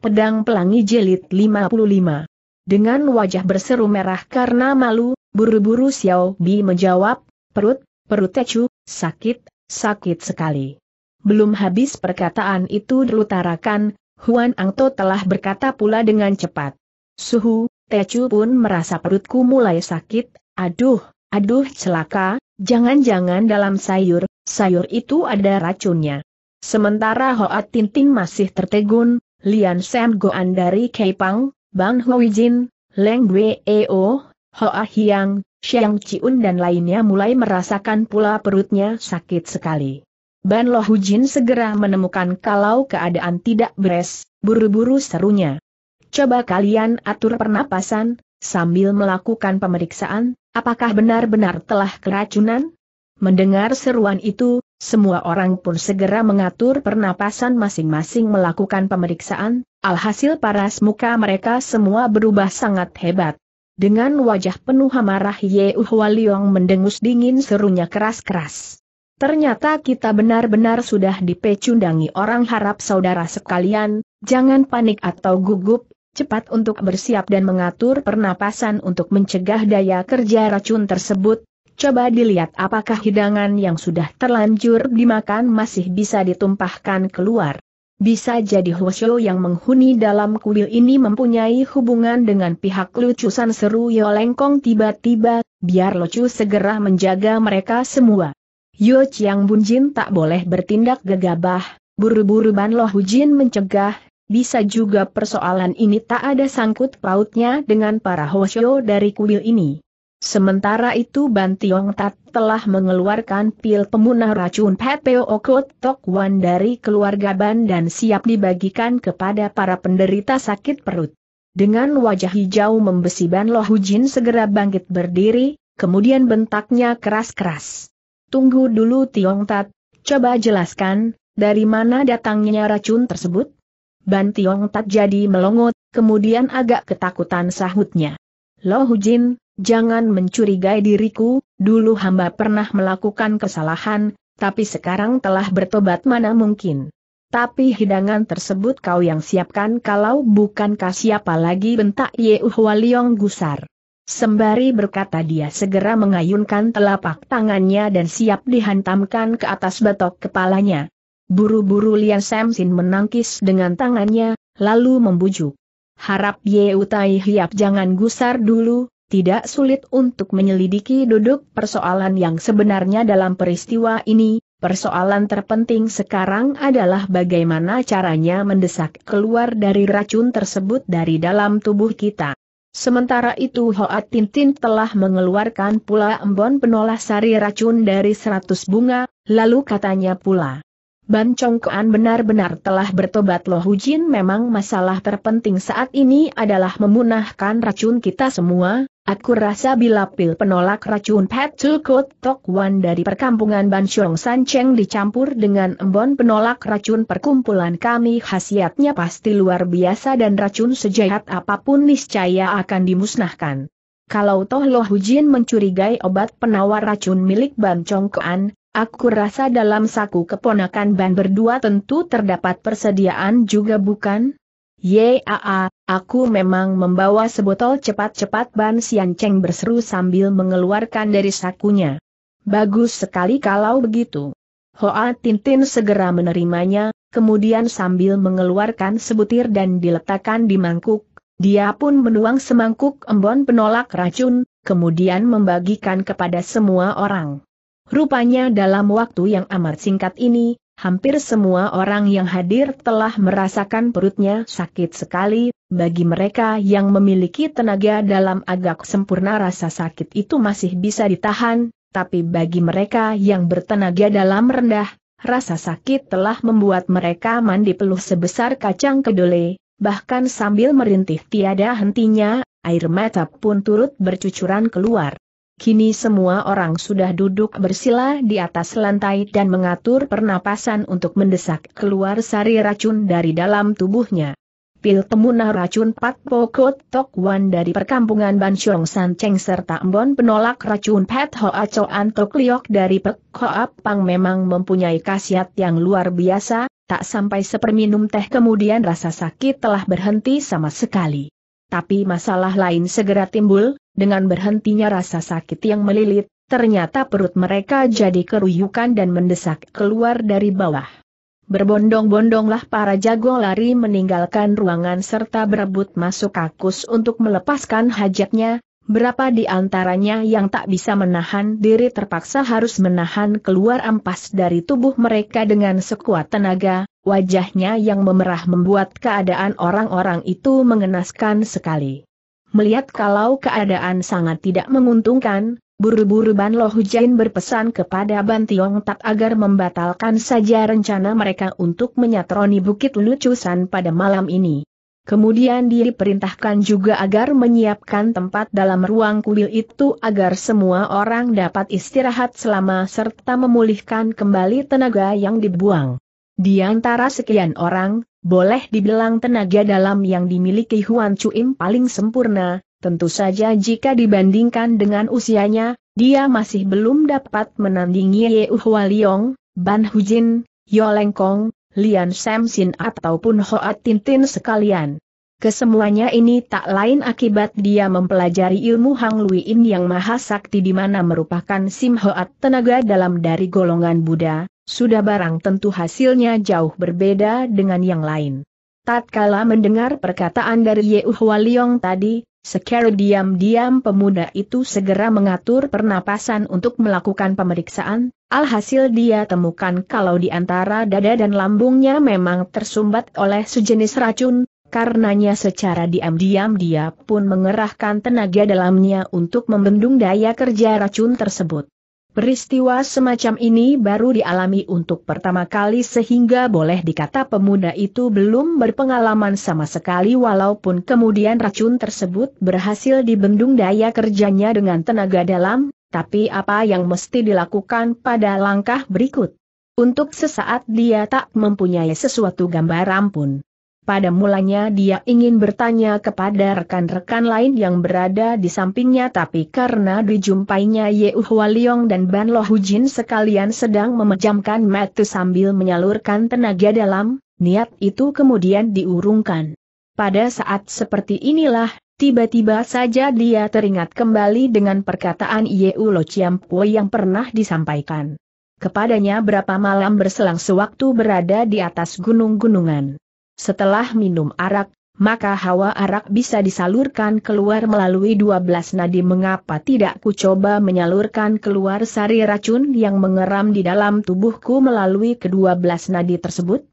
Pedang Pelangi Jelit 55. Dengan wajah berseru merah karena malu, buru-buru Xiao Bi menjawab, perut, perut Tecu, sakit, sakit sekali. Belum habis perkataan itu dilutarakan, Huan Angto telah berkata pula dengan cepat. Suhu, Tecu pun merasa perutku mulai sakit, aduh, aduh celaka, jangan-jangan dalam sayur, sayur itu ada racunnya. Sementara Hoat Tinting masih tertegun, Lian Sam Goan dari Kepang, Bang Hui Jin, Leng Wei Eo, Hoa Hiang, Xiang Chiun dan lainnya mulai merasakan pula perutnya sakit sekali. Ban Lo Jin segera menemukan kalau keadaan tidak beres, buru-buru serunya. Coba kalian atur pernapasan, sambil melakukan pemeriksaan, apakah benar-benar telah keracunan? Mendengar seruan itu, semua orang pun segera mengatur pernapasan masing-masing melakukan pemeriksaan, alhasil paras muka mereka semua berubah sangat hebat. Dengan wajah penuh amarah Ye Uhwaliong mendengus dingin serunya keras-keras. Ternyata kita benar-benar sudah dipecundangi orang harap saudara sekalian, jangan panik atau gugup, cepat untuk bersiap dan mengatur pernapasan untuk mencegah daya kerja racun tersebut, Coba dilihat apakah hidangan yang sudah terlanjur dimakan masih bisa ditumpahkan keluar. Bisa jadi Hwasyo yang menghuni dalam kuil ini mempunyai hubungan dengan pihak lucusan seru Yolengkong tiba-tiba, biar lucu segera menjaga mereka semua. Yo Chiang Bunjin tak boleh bertindak gegabah, buru-buru Ban Lo Hujin mencegah, bisa juga persoalan ini tak ada sangkut pautnya dengan para Hwasyo dari kuil ini. Sementara itu Ban Tiong Tat telah mengeluarkan pil pemunah racun Peo Okot Tok Wan dari keluarga Ban dan siap dibagikan kepada para penderita sakit perut. Dengan wajah hijau membesi Ban Lo Hujin segera bangkit berdiri, kemudian bentaknya keras-keras. Tunggu dulu Tiong Tat, coba jelaskan, dari mana datangnya racun tersebut? Ban Tiong Tat jadi melongot, kemudian agak ketakutan sahutnya. Lo Hujin, jangan mencurigai diriku, dulu hamba pernah melakukan kesalahan, tapi sekarang telah bertobat mana mungkin. Tapi hidangan tersebut kau yang siapkan kalau bukan bukankah siapa lagi bentak Yeuh gusar. Sembari berkata dia segera mengayunkan telapak tangannya dan siap dihantamkan ke atas batok kepalanya. Buru-buru Lian Samsin menangkis dengan tangannya, lalu membujuk. Harap Ye Utai Hiap jangan gusar dulu, tidak sulit untuk menyelidiki duduk persoalan yang sebenarnya dalam peristiwa ini, Persoalan terpenting sekarang adalah bagaimana caranya mendesak keluar dari racun tersebut dari dalam tubuh kita. Sementara itu Hoat Tintin telah mengeluarkan pula embon penolah sari racun dari seratus bunga, lalu katanya pula, Ban Chongkoan benar-benar telah bertobat Loh Jin. memang masalah terpenting saat ini adalah memunahkan racun kita semua, aku rasa bila pil penolak racun Pat Tokwan Tok Wan dari perkampungan Ban Chong San Cheng dicampur dengan embon penolak racun perkumpulan kami khasiatnya pasti luar biasa dan racun sejahat apapun niscaya akan dimusnahkan. Kalau Toh Loh Jin mencurigai obat penawar racun milik Ban Chongkoan, Aku rasa dalam saku keponakan ban berdua tentu terdapat persediaan juga bukan? Yaa, aku memang membawa sebotol cepat-cepat ban Sian Cheng berseru sambil mengeluarkan dari sakunya. Bagus sekali kalau begitu. Hoa Tintin segera menerimanya, kemudian sambil mengeluarkan sebutir dan diletakkan di mangkuk, dia pun menuang semangkuk embon penolak racun, kemudian membagikan kepada semua orang. Rupanya dalam waktu yang amat singkat ini, hampir semua orang yang hadir telah merasakan perutnya sakit sekali, bagi mereka yang memiliki tenaga dalam agak sempurna rasa sakit itu masih bisa ditahan, tapi bagi mereka yang bertenaga dalam rendah, rasa sakit telah membuat mereka mandi peluh sebesar kacang kedole, bahkan sambil merintih tiada hentinya, air mata pun turut bercucuran keluar. Kini semua orang sudah duduk bersila di atas lantai dan mengatur pernapasan untuk mendesak keluar sari racun dari dalam tubuhnya. Pil temunah racun Pat Pokot Tok Wan dari perkampungan Ban Bansyong San Cheng serta Embon penolak racun Pat Hoa Choan Tok Liok dari Pek Hoa Pang memang mempunyai khasiat yang luar biasa, tak sampai seperminum teh kemudian rasa sakit telah berhenti sama sekali tapi masalah lain segera timbul, dengan berhentinya rasa sakit yang melilit, ternyata perut mereka jadi keruyukan dan mendesak keluar dari bawah. Berbondong-bondonglah para jago lari meninggalkan ruangan serta berebut masuk kakus untuk melepaskan hajatnya, Berapa di antaranya yang tak bisa menahan diri terpaksa harus menahan keluar ampas dari tubuh mereka dengan sekuat tenaga, wajahnya yang memerah membuat keadaan orang-orang itu mengenaskan sekali. Melihat kalau keadaan sangat tidak menguntungkan, buru-buru Ban Loh berpesan kepada Ban Tiong Tat agar membatalkan saja rencana mereka untuk menyatroni Bukit Lucusan pada malam ini. Kemudian diperintahkan juga agar menyiapkan tempat dalam ruang kuil itu agar semua orang dapat istirahat selama serta memulihkan kembali tenaga yang dibuang. Di antara sekian orang, boleh dibilang tenaga dalam yang dimiliki Huan Chuim paling sempurna, tentu saja jika dibandingkan dengan usianya, dia masih belum dapat menandingi Ye Uhwa Liong, Ban Hujin, Yolengkong, Lian Samsin ataupun Hoat Tintin sekalian. Kesemuanya ini tak lain akibat dia mempelajari ilmu Hang Luiin yang maha sakti di mana merupakan Sim Hoat tenaga dalam dari golongan Buddha, sudah barang tentu hasilnya jauh berbeda dengan yang lain. Tatkala mendengar perkataan dari Ye Liong tadi, sekarang diam-diam pemuda itu segera mengatur pernapasan untuk melakukan pemeriksaan, Alhasil dia temukan kalau di antara dada dan lambungnya memang tersumbat oleh sejenis racun, karenanya secara diam-diam dia pun mengerahkan tenaga dalamnya untuk membendung daya kerja racun tersebut. Peristiwa semacam ini baru dialami untuk pertama kali sehingga boleh dikata pemuda itu belum berpengalaman sama sekali walaupun kemudian racun tersebut berhasil dibendung daya kerjanya dengan tenaga dalam, tapi apa yang mesti dilakukan pada langkah berikut? Untuk sesaat dia tak mempunyai sesuatu gambaran pun. Pada mulanya dia ingin bertanya kepada rekan-rekan lain yang berada di sampingnya tapi karena dijumpainya Ye Waliong dan Ban Lo Hujin sekalian sedang memejamkan mata sambil menyalurkan tenaga dalam, niat itu kemudian diurungkan. Pada saat seperti inilah, Tiba-tiba saja dia teringat kembali dengan perkataan Yeu Lo Chiampo yang pernah disampaikan. Kepadanya berapa malam berselang sewaktu berada di atas gunung-gunungan. Setelah minum arak, maka hawa arak bisa disalurkan keluar melalui 12 nadi mengapa tidak ku coba menyalurkan keluar sari racun yang mengeram di dalam tubuhku melalui ke-12 nadi tersebut?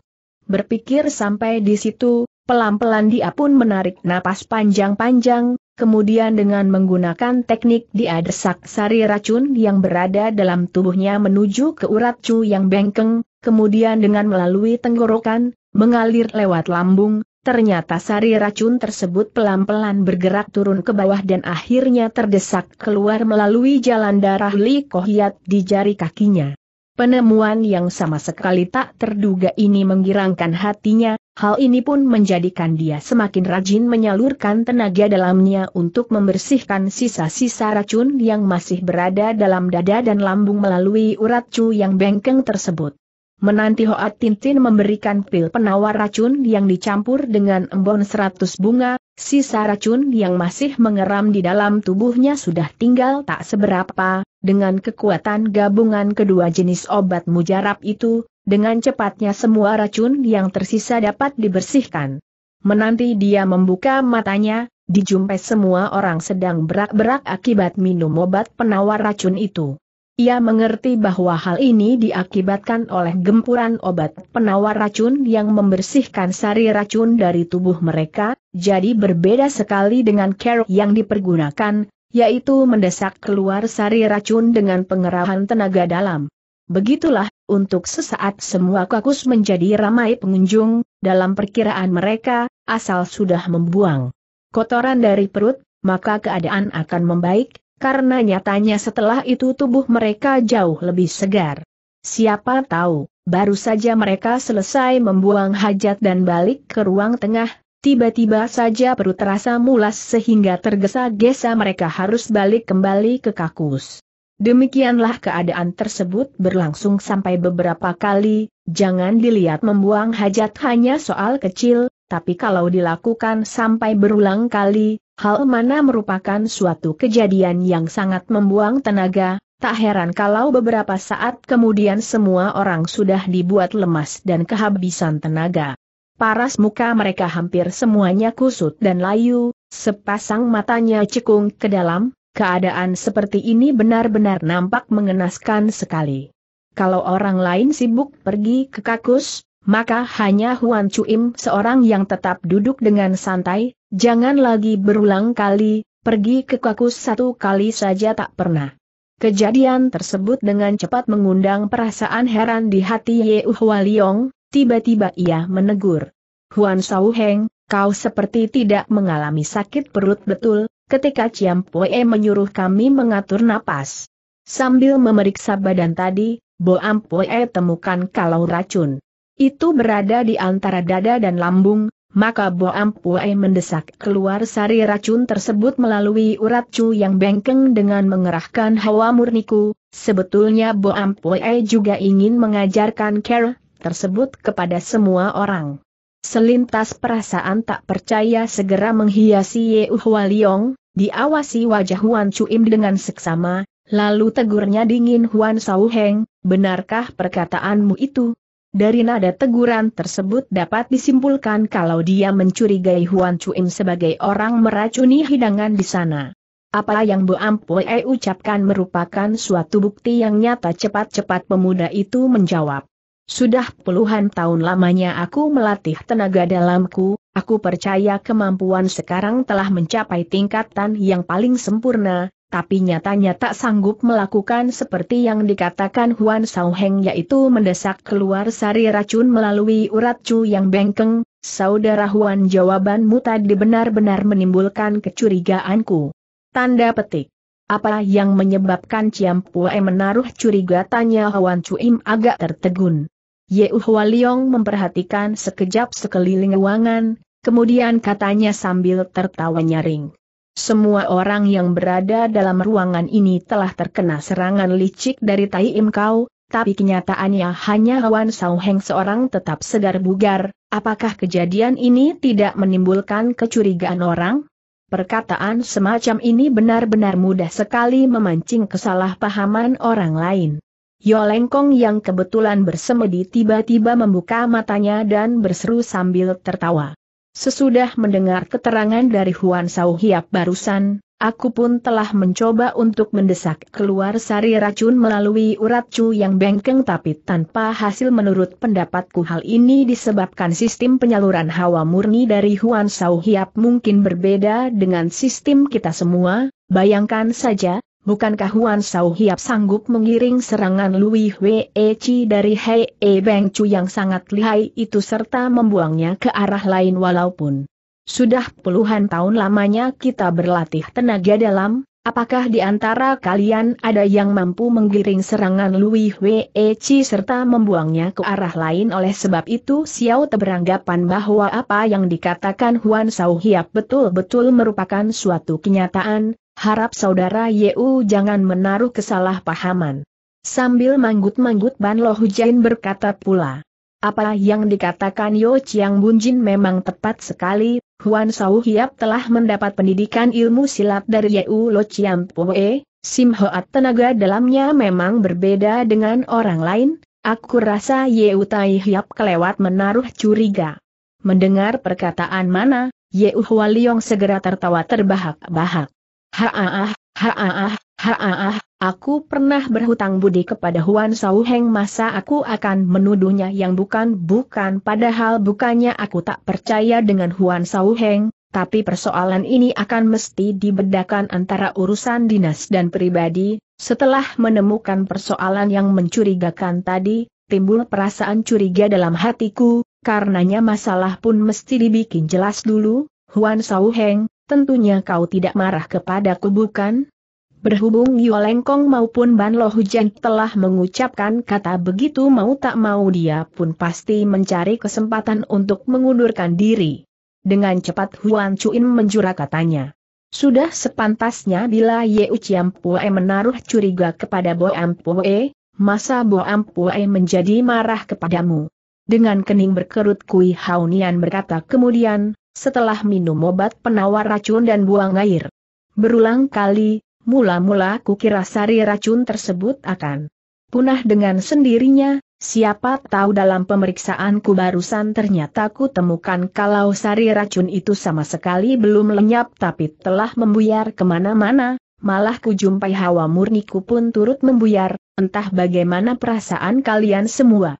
Berpikir sampai di situ, Pelan-pelan dia pun menarik napas panjang-panjang, kemudian dengan menggunakan teknik dia desak sari racun yang berada dalam tubuhnya menuju ke urat cu yang bengkeng, kemudian dengan melalui tenggorokan, mengalir lewat lambung, Ternyata sari racun tersebut pelan-pelan bergerak turun ke bawah dan akhirnya terdesak keluar melalui jalan darah Li Kohiat di jari kakinya. Penemuan yang sama sekali tak terduga ini menggirangkan hatinya, Hal ini pun menjadikan dia semakin rajin menyalurkan tenaga dalamnya untuk membersihkan sisa-sisa racun yang masih berada dalam dada dan lambung melalui urat cu yang bengkeng tersebut. Menanti Hoat Tintin memberikan pil penawar racun yang dicampur dengan embon seratus bunga, sisa racun yang masih mengeram di dalam tubuhnya sudah tinggal tak seberapa, dengan kekuatan gabungan kedua jenis obat mujarab itu, dengan cepatnya semua racun yang tersisa dapat dibersihkan. Menanti dia membuka matanya, dijumpai semua orang sedang berak-berak akibat minum obat penawar racun itu. Ia mengerti bahwa hal ini diakibatkan oleh gempuran obat penawar racun yang membersihkan sari racun dari tubuh mereka, jadi berbeda sekali dengan kerok yang dipergunakan, yaitu mendesak keluar sari racun dengan pengerahan tenaga dalam. Begitulah, untuk sesaat semua kakus menjadi ramai pengunjung, dalam perkiraan mereka, asal sudah membuang kotoran dari perut, maka keadaan akan membaik, karena nyatanya setelah itu tubuh mereka jauh lebih segar. Siapa tahu, baru saja mereka selesai membuang hajat dan balik ke ruang tengah, Tiba-tiba saja perut terasa mulas sehingga tergesa-gesa mereka harus balik kembali ke kakus. Demikianlah keadaan tersebut berlangsung sampai beberapa kali, jangan dilihat membuang hajat hanya soal kecil, tapi kalau dilakukan sampai berulang kali, hal mana merupakan suatu kejadian yang sangat membuang tenaga, Tak heran kalau beberapa saat kemudian semua orang sudah dibuat lemas dan kehabisan tenaga paras muka mereka hampir semuanya kusut dan layu, sepasang matanya cekung ke dalam, keadaan seperti ini benar-benar nampak mengenaskan sekali. Kalau orang lain sibuk pergi ke kakus, maka hanya Huan Cuim seorang yang tetap duduk dengan santai, jangan lagi berulang kali, pergi ke kakus satu kali saja tak pernah. Kejadian tersebut dengan cepat mengundang perasaan heran di hati Ye Uhwa Liong, Tiba-tiba ia menegur. Huan Sau Heng, kau seperti tidak mengalami sakit perut betul, ketika Ciam Poe menyuruh kami mengatur napas. Sambil memeriksa badan tadi, Bo Ampue temukan kalau racun itu berada di antara dada dan lambung, maka Bo Ampue mendesak keluar sari racun tersebut melalui urat cu yang bengkeng dengan mengerahkan hawa murniku. Sebetulnya Bo Ampue juga ingin mengajarkan Care tersebut kepada semua orang. Selintas perasaan tak percaya segera menghiasi Ye Liong, diawasi wajah Huan Chuim dengan seksama, lalu tegurnya dingin Huan Sauheng, benarkah perkataanmu itu? Dari nada teguran tersebut dapat disimpulkan kalau dia mencurigai Huan Chuim sebagai orang meracuni hidangan di sana. Apa yang Bu Ampue ucapkan merupakan suatu bukti yang nyata cepat-cepat pemuda itu menjawab. Sudah puluhan tahun lamanya aku melatih tenaga dalamku, aku percaya kemampuan sekarang telah mencapai tingkatan yang paling sempurna, tapi nyatanya tak sanggup melakukan seperti yang dikatakan Huan Sao Heng yaitu mendesak keluar sari racun melalui urat cu yang bengkeng, saudara Huan jawabanmu tadi benar-benar menimbulkan kecurigaanku. Tanda petik. Apa yang menyebabkan Ciam Pue menaruh curiga tanya Huan Cuim agak tertegun. Ye Uhua Liong memperhatikan sekejap sekeliling ruangan, kemudian katanya sambil tertawa nyaring. Semua orang yang berada dalam ruangan ini telah terkena serangan licik dari Tai Im Kau, tapi kenyataannya hanya Wan Sauheng Heng seorang tetap segar bugar, apakah kejadian ini tidak menimbulkan kecurigaan orang? Perkataan semacam ini benar-benar mudah sekali memancing kesalahpahaman orang lain. Yolengkong yang kebetulan bersemedi tiba-tiba membuka matanya dan berseru sambil tertawa. Sesudah mendengar keterangan dari Huan Sauhiap barusan, aku pun telah mencoba untuk mendesak keluar sari racun melalui urat cu yang bengkeng tapi tanpa hasil menurut pendapatku hal ini disebabkan sistem penyaluran hawa murni dari Huan Sauhiap mungkin berbeda dengan sistem kita semua, bayangkan saja, Bukankah Huan Sao Hiap sanggup mengiring serangan Lui Hwee Chi dari Hei E Beng Chu yang sangat lihai itu serta membuangnya ke arah lain walaupun sudah puluhan tahun lamanya kita berlatih tenaga dalam, apakah di antara kalian ada yang mampu menggiring serangan Lui Hwee Chi serta membuangnya ke arah lain oleh sebab itu Xiao Te beranggapan bahwa apa yang dikatakan Huan Sao Hiap betul-betul merupakan suatu kenyataan, Harap saudara Yeu jangan menaruh kesalahpahaman. Sambil manggut-manggut Ban Lo Hujain berkata pula. Apa yang dikatakan Yo Chiang Bunjin memang tepat sekali, Huan Sau Hiap telah mendapat pendidikan ilmu silat dari Yeu Lo Chiam Poe, Sim Hoat tenaga dalamnya memang berbeda dengan orang lain, aku rasa Yeu Tai Hiap kelewat menaruh curiga. Mendengar perkataan mana, Yeu Hualiong segera tertawa terbahak-bahak. Haah, haah, haah. aku pernah berhutang budi kepada Huan Sau Heng masa aku akan menuduhnya yang bukan-bukan padahal bukannya aku tak percaya dengan Huan Sau Heng, tapi persoalan ini akan mesti dibedakan antara urusan dinas dan pribadi, setelah menemukan persoalan yang mencurigakan tadi, timbul perasaan curiga dalam hatiku, karenanya masalah pun mesti dibikin jelas dulu, Huan Sau Heng, tentunya kau tidak marah kepadaku bukan? Berhubung Yolengkong maupun Ban Lo Hujan telah mengucapkan kata begitu mau tak mau dia pun pasti mencari kesempatan untuk mengundurkan diri. Dengan cepat Huan Chuin menjura katanya. Sudah sepantasnya bila Ye Uciam Pue menaruh curiga kepada Bo Am Pue, masa Bo Am Pue menjadi marah kepadamu. Dengan kening berkerut Kui Haunian berkata kemudian, setelah minum obat penawar racun dan buang air. Berulang kali, mula-mula kukira sari racun tersebut akan punah dengan sendirinya, siapa tahu dalam pemeriksaanku barusan ternyata ku temukan kalau sari racun itu sama sekali belum lenyap tapi telah membuyar kemana-mana, malah kujumpai hawa murniku pun turut membuyar, entah bagaimana perasaan kalian semua.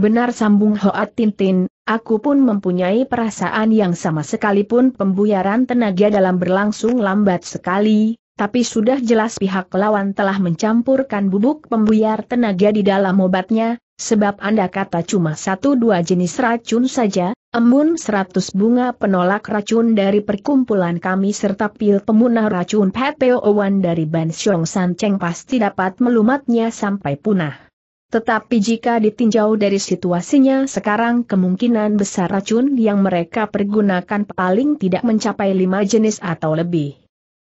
Benar sambung Hoat Tintin, aku pun mempunyai perasaan yang sama sekalipun pembuyaran tenaga dalam berlangsung lambat sekali, tapi sudah jelas pihak lawan telah mencampurkan bubuk pembuyar tenaga di dalam obatnya, sebab Anda kata cuma satu dua jenis racun saja, embun seratus bunga penolak racun dari perkumpulan kami serta pil pemunah racun ppo 1 dari Ban Xiong San Cheng pasti dapat melumatnya sampai punah. Tetapi jika ditinjau dari situasinya sekarang kemungkinan besar racun yang mereka pergunakan paling tidak mencapai lima jenis atau lebih.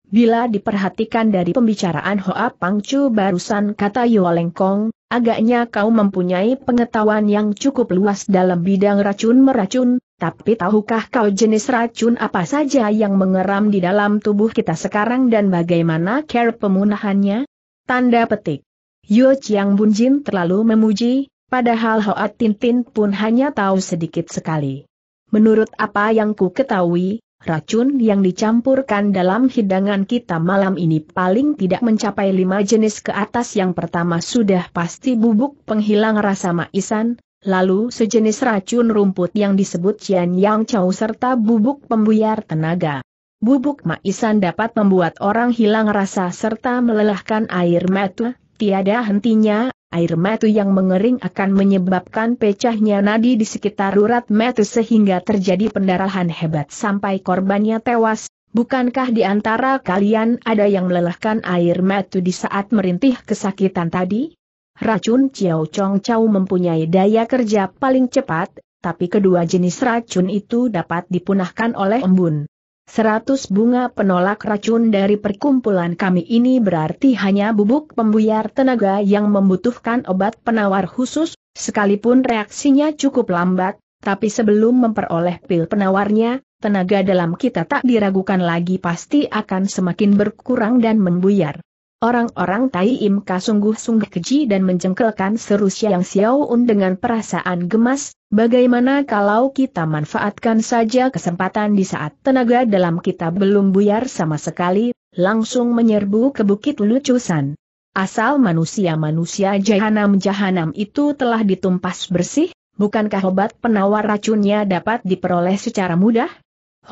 Bila diperhatikan dari pembicaraan Hoa Pangcu barusan kata Yolengkong, agaknya kau mempunyai pengetahuan yang cukup luas dalam bidang racun-meracun, tapi tahukah kau jenis racun apa saja yang mengeram di dalam tubuh kita sekarang dan bagaimana care pemunahannya? Tanda petik. Yo Chiang Bunjin terlalu memuji, padahal Hoa Tintin pun hanya tahu sedikit sekali. Menurut apa yang ku ketahui, racun yang dicampurkan dalam hidangan kita malam ini paling tidak mencapai lima jenis ke atas yang pertama sudah pasti bubuk penghilang rasa maisan, lalu sejenis racun rumput yang disebut Cian Yang Chow serta bubuk pembuyar tenaga. Bubuk maisan dapat membuat orang hilang rasa serta melelahkan air mata, Tiada hentinya, air metu yang mengering akan menyebabkan pecahnya nadi di sekitar urat metu sehingga terjadi pendarahan hebat sampai korbannya tewas. Bukankah di antara kalian ada yang melelahkan air metu di saat merintih kesakitan tadi? Racun Ciao Chong mempunyai daya kerja paling cepat, tapi kedua jenis racun itu dapat dipunahkan oleh embun. Seratus bunga penolak racun dari perkumpulan kami ini berarti hanya bubuk pembuyar tenaga yang membutuhkan obat penawar khusus, sekalipun reaksinya cukup lambat, tapi sebelum memperoleh pil penawarnya, tenaga dalam kita tak diragukan lagi pasti akan semakin berkurang dan membuyar. Orang-orang Tai Ka sungguh-sungguh keji dan menjengkelkan seru Xiao Un dengan perasaan gemas, bagaimana kalau kita manfaatkan saja kesempatan di saat tenaga dalam kita belum buyar sama sekali, langsung menyerbu ke Bukit Lucusan. Asal manusia-manusia jahanam-jahanam itu telah ditumpas bersih, bukankah obat penawar racunnya dapat diperoleh secara mudah?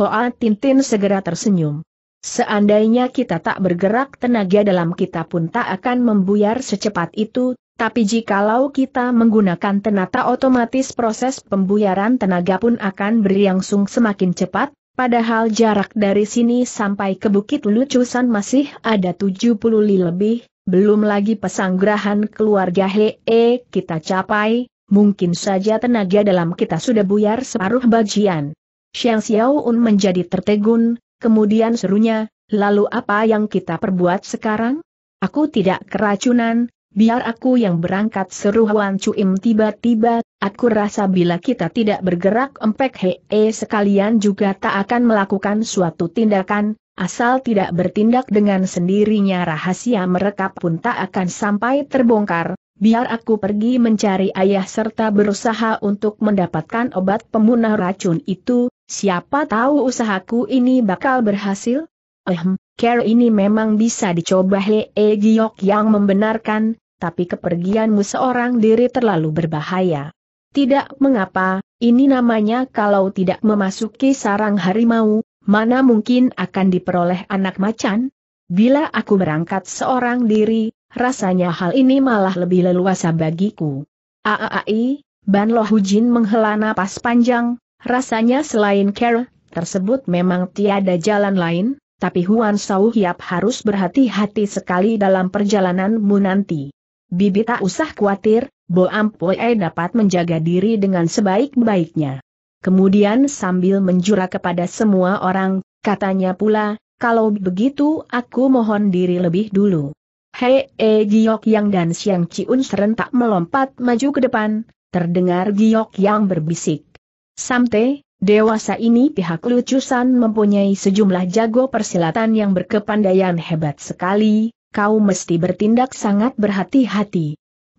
Hoa Tintin segera tersenyum. Seandainya kita tak bergerak tenaga dalam kita pun tak akan membuyar secepat itu, tapi jikalau kita menggunakan tenaga otomatis proses pembuyaran tenaga pun akan berlangsung semakin cepat, padahal jarak dari sini sampai ke Bukit Lucusan masih ada 70 li lebih, belum lagi pesanggrahan keluarga Hee -he kita capai, mungkin saja tenaga dalam kita sudah buyar separuh bagian. Xiang un menjadi tertegun, kemudian serunya, lalu apa yang kita perbuat sekarang? Aku tidak keracunan, biar aku yang berangkat seru Huan Cuim tiba-tiba, aku rasa bila kita tidak bergerak empek hee eh, sekalian juga tak akan melakukan suatu tindakan, asal tidak bertindak dengan sendirinya rahasia mereka pun tak akan sampai terbongkar, biar aku pergi mencari ayah serta berusaha untuk mendapatkan obat pemunah racun itu, Siapa tahu usahaku ini bakal berhasil? Ehm, care ini memang bisa dicoba Hee eh, Giok yang membenarkan, tapi kepergianmu seorang diri terlalu berbahaya. Tidak mengapa, ini namanya kalau tidak memasuki sarang harimau, mana mungkin akan diperoleh anak macan? Bila aku berangkat seorang diri, rasanya hal ini malah lebih leluasa bagiku. Aai, Ban Lohujin Hujin menghela napas panjang, Rasanya selain care, tersebut memang tiada jalan lain, tapi Huan Sau Hiap harus berhati-hati sekali dalam perjalananmu nanti. Bibi tak usah khawatir, Bo Ampoe dapat menjaga diri dengan sebaik-baiknya. Kemudian sambil menjura kepada semua orang, katanya pula, kalau begitu aku mohon diri lebih dulu. Hei E Giok Yang dan Siang Ciun serentak melompat maju ke depan, terdengar Giok Yang berbisik. Samte, dewasa ini pihak Lucusan mempunyai sejumlah jago persilatan yang berkepandaian hebat sekali, kau mesti bertindak sangat berhati-hati.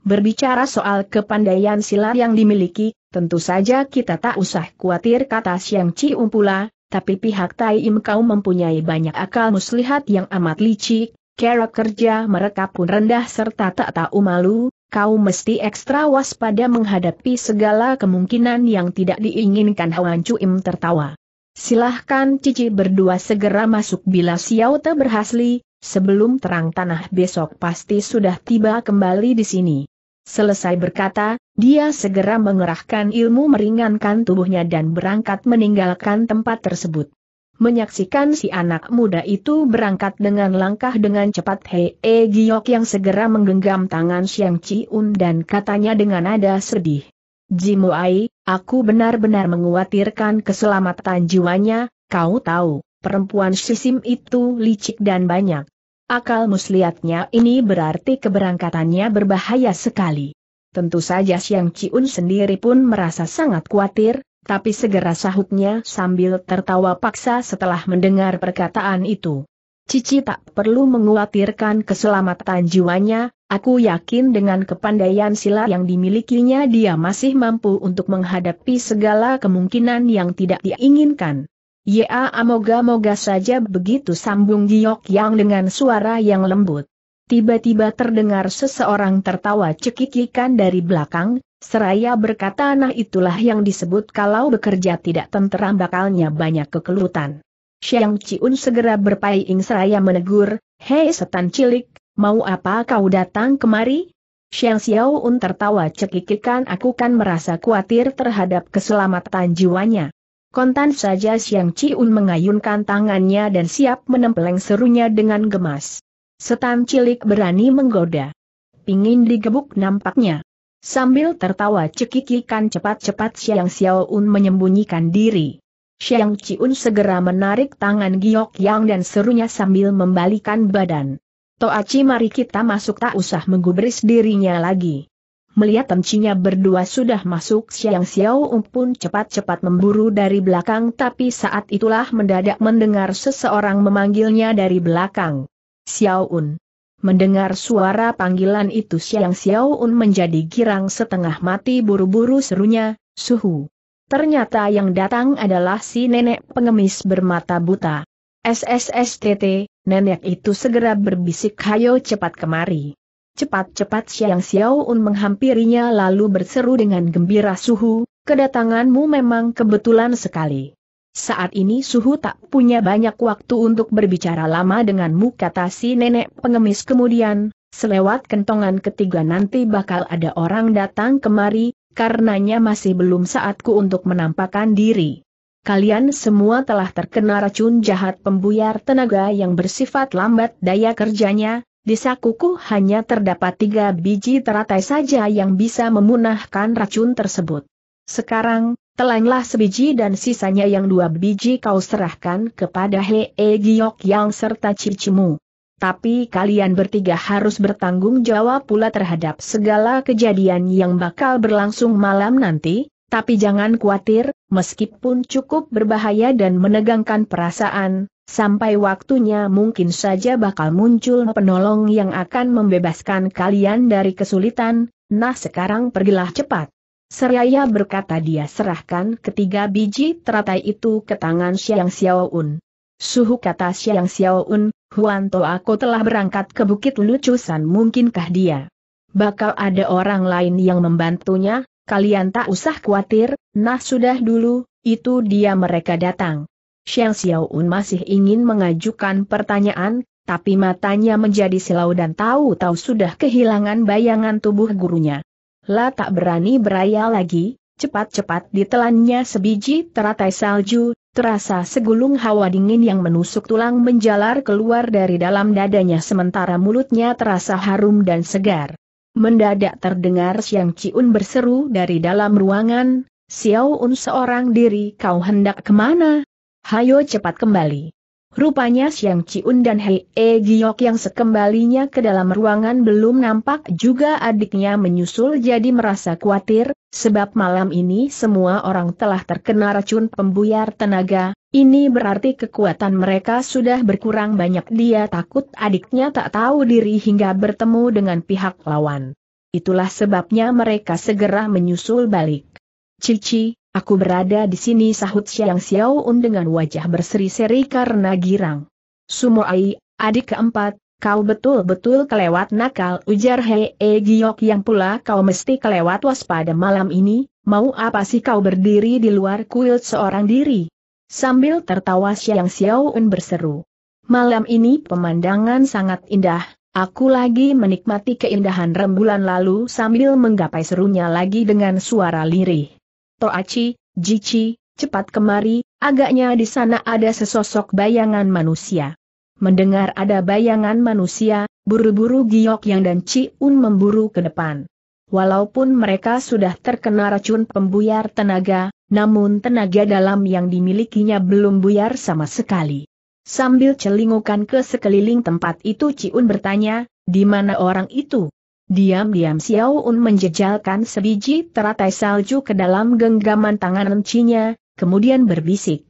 Berbicara soal kepandaian silat yang dimiliki, tentu saja kita tak usah khawatir kata Siang cium pula. tapi pihak Taim kau mempunyai banyak akal muslihat yang amat licik, cara kerja mereka pun rendah serta tak tahu malu, Kau mesti ekstra waspada menghadapi segala kemungkinan yang tidak diinginkan Chu Im tertawa. Silahkan Cici berdua segera masuk bila Xiao Te berhasli, sebelum terang tanah besok pasti sudah tiba kembali di sini. Selesai berkata, dia segera mengerahkan ilmu meringankan tubuhnya dan berangkat meninggalkan tempat tersebut. Menyaksikan si anak muda itu berangkat dengan langkah dengan cepat Hei e Giok yang segera menggenggam tangan Chi Un dan katanya dengan nada sedih. Ji Muai, aku benar-benar menguatirkan keselamatan jiwanya, kau tahu, perempuan sisim itu licik dan banyak. Akal muslihatnya ini berarti keberangkatannya berbahaya sekali. Tentu saja Chi Un sendiri pun merasa sangat khawatir, tapi segera sahutnya sambil tertawa paksa setelah mendengar perkataan itu. Cici tak perlu menguatirkan keselamatan jiwanya, aku yakin dengan kepandaian sila yang dimilikinya dia masih mampu untuk menghadapi segala kemungkinan yang tidak diinginkan. Ya amoga-moga saja begitu sambung giok yang dengan suara yang lembut. Tiba-tiba terdengar seseorang tertawa cekikikan dari belakang, Seraya berkata nah itulah yang disebut kalau bekerja tidak tenteram bakalnya banyak kekelutan. Siang Ciun segera berpaing seraya menegur, Hei setan cilik, mau apa kau datang kemari? Xiao Xiaoun tertawa cekikikan aku kan merasa khawatir terhadap keselamatan jiwanya. Kontan saja Xiang Ciun mengayunkan tangannya dan siap menempeleng serunya dengan gemas. Setan cilik berani menggoda. Pingin digebuk nampaknya. Sambil tertawa cekikikan cepat-cepat Xiang Xiaoun menyembunyikan diri. Xiang Ciun segera menarik tangan Giok Yang dan serunya sambil membalikan badan. Toachi mari kita masuk tak usah menggubris dirinya lagi. Melihat temcinya berdua sudah masuk Xiang Xiao pun cepat-cepat memburu dari belakang tapi saat itulah mendadak mendengar seseorang memanggilnya dari belakang. Xiao Un. Mendengar suara panggilan itu Siang Xiaoun menjadi girang setengah mati buru-buru serunya, suhu. Ternyata yang datang adalah si nenek pengemis bermata buta. SSSTT, nenek itu segera berbisik hayo cepat kemari. Cepat-cepat Siang Xiaoun menghampirinya lalu berseru dengan gembira suhu, kedatanganmu memang kebetulan sekali. Saat ini Suhu tak punya banyak waktu untuk berbicara lama denganmu kata si nenek pengemis kemudian, selewat kentongan ketiga nanti bakal ada orang datang kemari, karenanya masih belum saatku untuk menampakkan diri. Kalian semua telah terkena racun jahat pembuyar tenaga yang bersifat lambat daya kerjanya, di sakuku hanya terdapat tiga biji teratai saja yang bisa memunahkan racun tersebut. Sekarang, Telanglah sebiji dan sisanya yang dua biji kau serahkan kepada Hee Giok yang serta cicimu. Tapi kalian bertiga harus bertanggung jawab pula terhadap segala kejadian yang bakal berlangsung malam nanti, tapi jangan khawatir, meskipun cukup berbahaya dan menegangkan perasaan, sampai waktunya mungkin saja bakal muncul penolong yang akan membebaskan kalian dari kesulitan, nah sekarang pergilah cepat. Seraya berkata dia serahkan ketiga biji teratai itu ke tangan Xiang Xiaoun. Suhu kata Xiang Xiaoun, To aku telah berangkat ke Bukit Lucusan mungkinkah dia? Bakal ada orang lain yang membantunya, kalian tak usah khawatir, nah sudah dulu, itu dia mereka datang. Xiang Xiaoun masih ingin mengajukan pertanyaan, tapi matanya menjadi silau dan tahu-tahu sudah kehilangan bayangan tubuh gurunya. La tak berani beraya lagi, cepat-cepat ditelannya sebiji teratai salju, terasa segulung hawa dingin yang menusuk tulang menjalar keluar dari dalam dadanya sementara mulutnya terasa harum dan segar. Mendadak terdengar Siang Ciun berseru dari dalam ruangan, Xiao Un seorang diri kau hendak kemana? Hayo cepat kembali. Rupanya Siang Ciun dan Hei E Giok yang sekembalinya ke dalam ruangan belum nampak juga adiknya menyusul jadi merasa khawatir, sebab malam ini semua orang telah terkena racun pembuyar tenaga, ini berarti kekuatan mereka sudah berkurang banyak dia takut adiknya tak tahu diri hingga bertemu dengan pihak lawan. Itulah sebabnya mereka segera menyusul balik. Cici, Aku berada di sini sahut Xiang Xiaoun dengan wajah berseri-seri karena girang. Sumoai, adik keempat, kau betul-betul kelewat nakal ujar Hei e Giok yang pula kau mesti kelewat waspada malam ini, mau apa sih kau berdiri di luar kuil seorang diri? Sambil tertawa Xiang Xiaoun berseru. Malam ini pemandangan sangat indah, Aku lagi menikmati keindahan rembulan lalu sambil menggapai serunya lagi dengan suara lirih. Toachi, Jichi, cepat kemari, agaknya di sana ada sesosok bayangan manusia. Mendengar ada bayangan manusia, buru-buru Giok Yang dan Chi Un memburu ke depan. Walaupun mereka sudah terkena racun pembuyar tenaga, namun tenaga dalam yang dimilikinya belum buyar sama sekali. Sambil celingukan ke sekeliling tempat itu Ciun bertanya, di mana orang itu? Diam-diam Xiao Un menjejalkan sebiji teratai salju ke dalam genggaman tangan encinya, kemudian berbisik.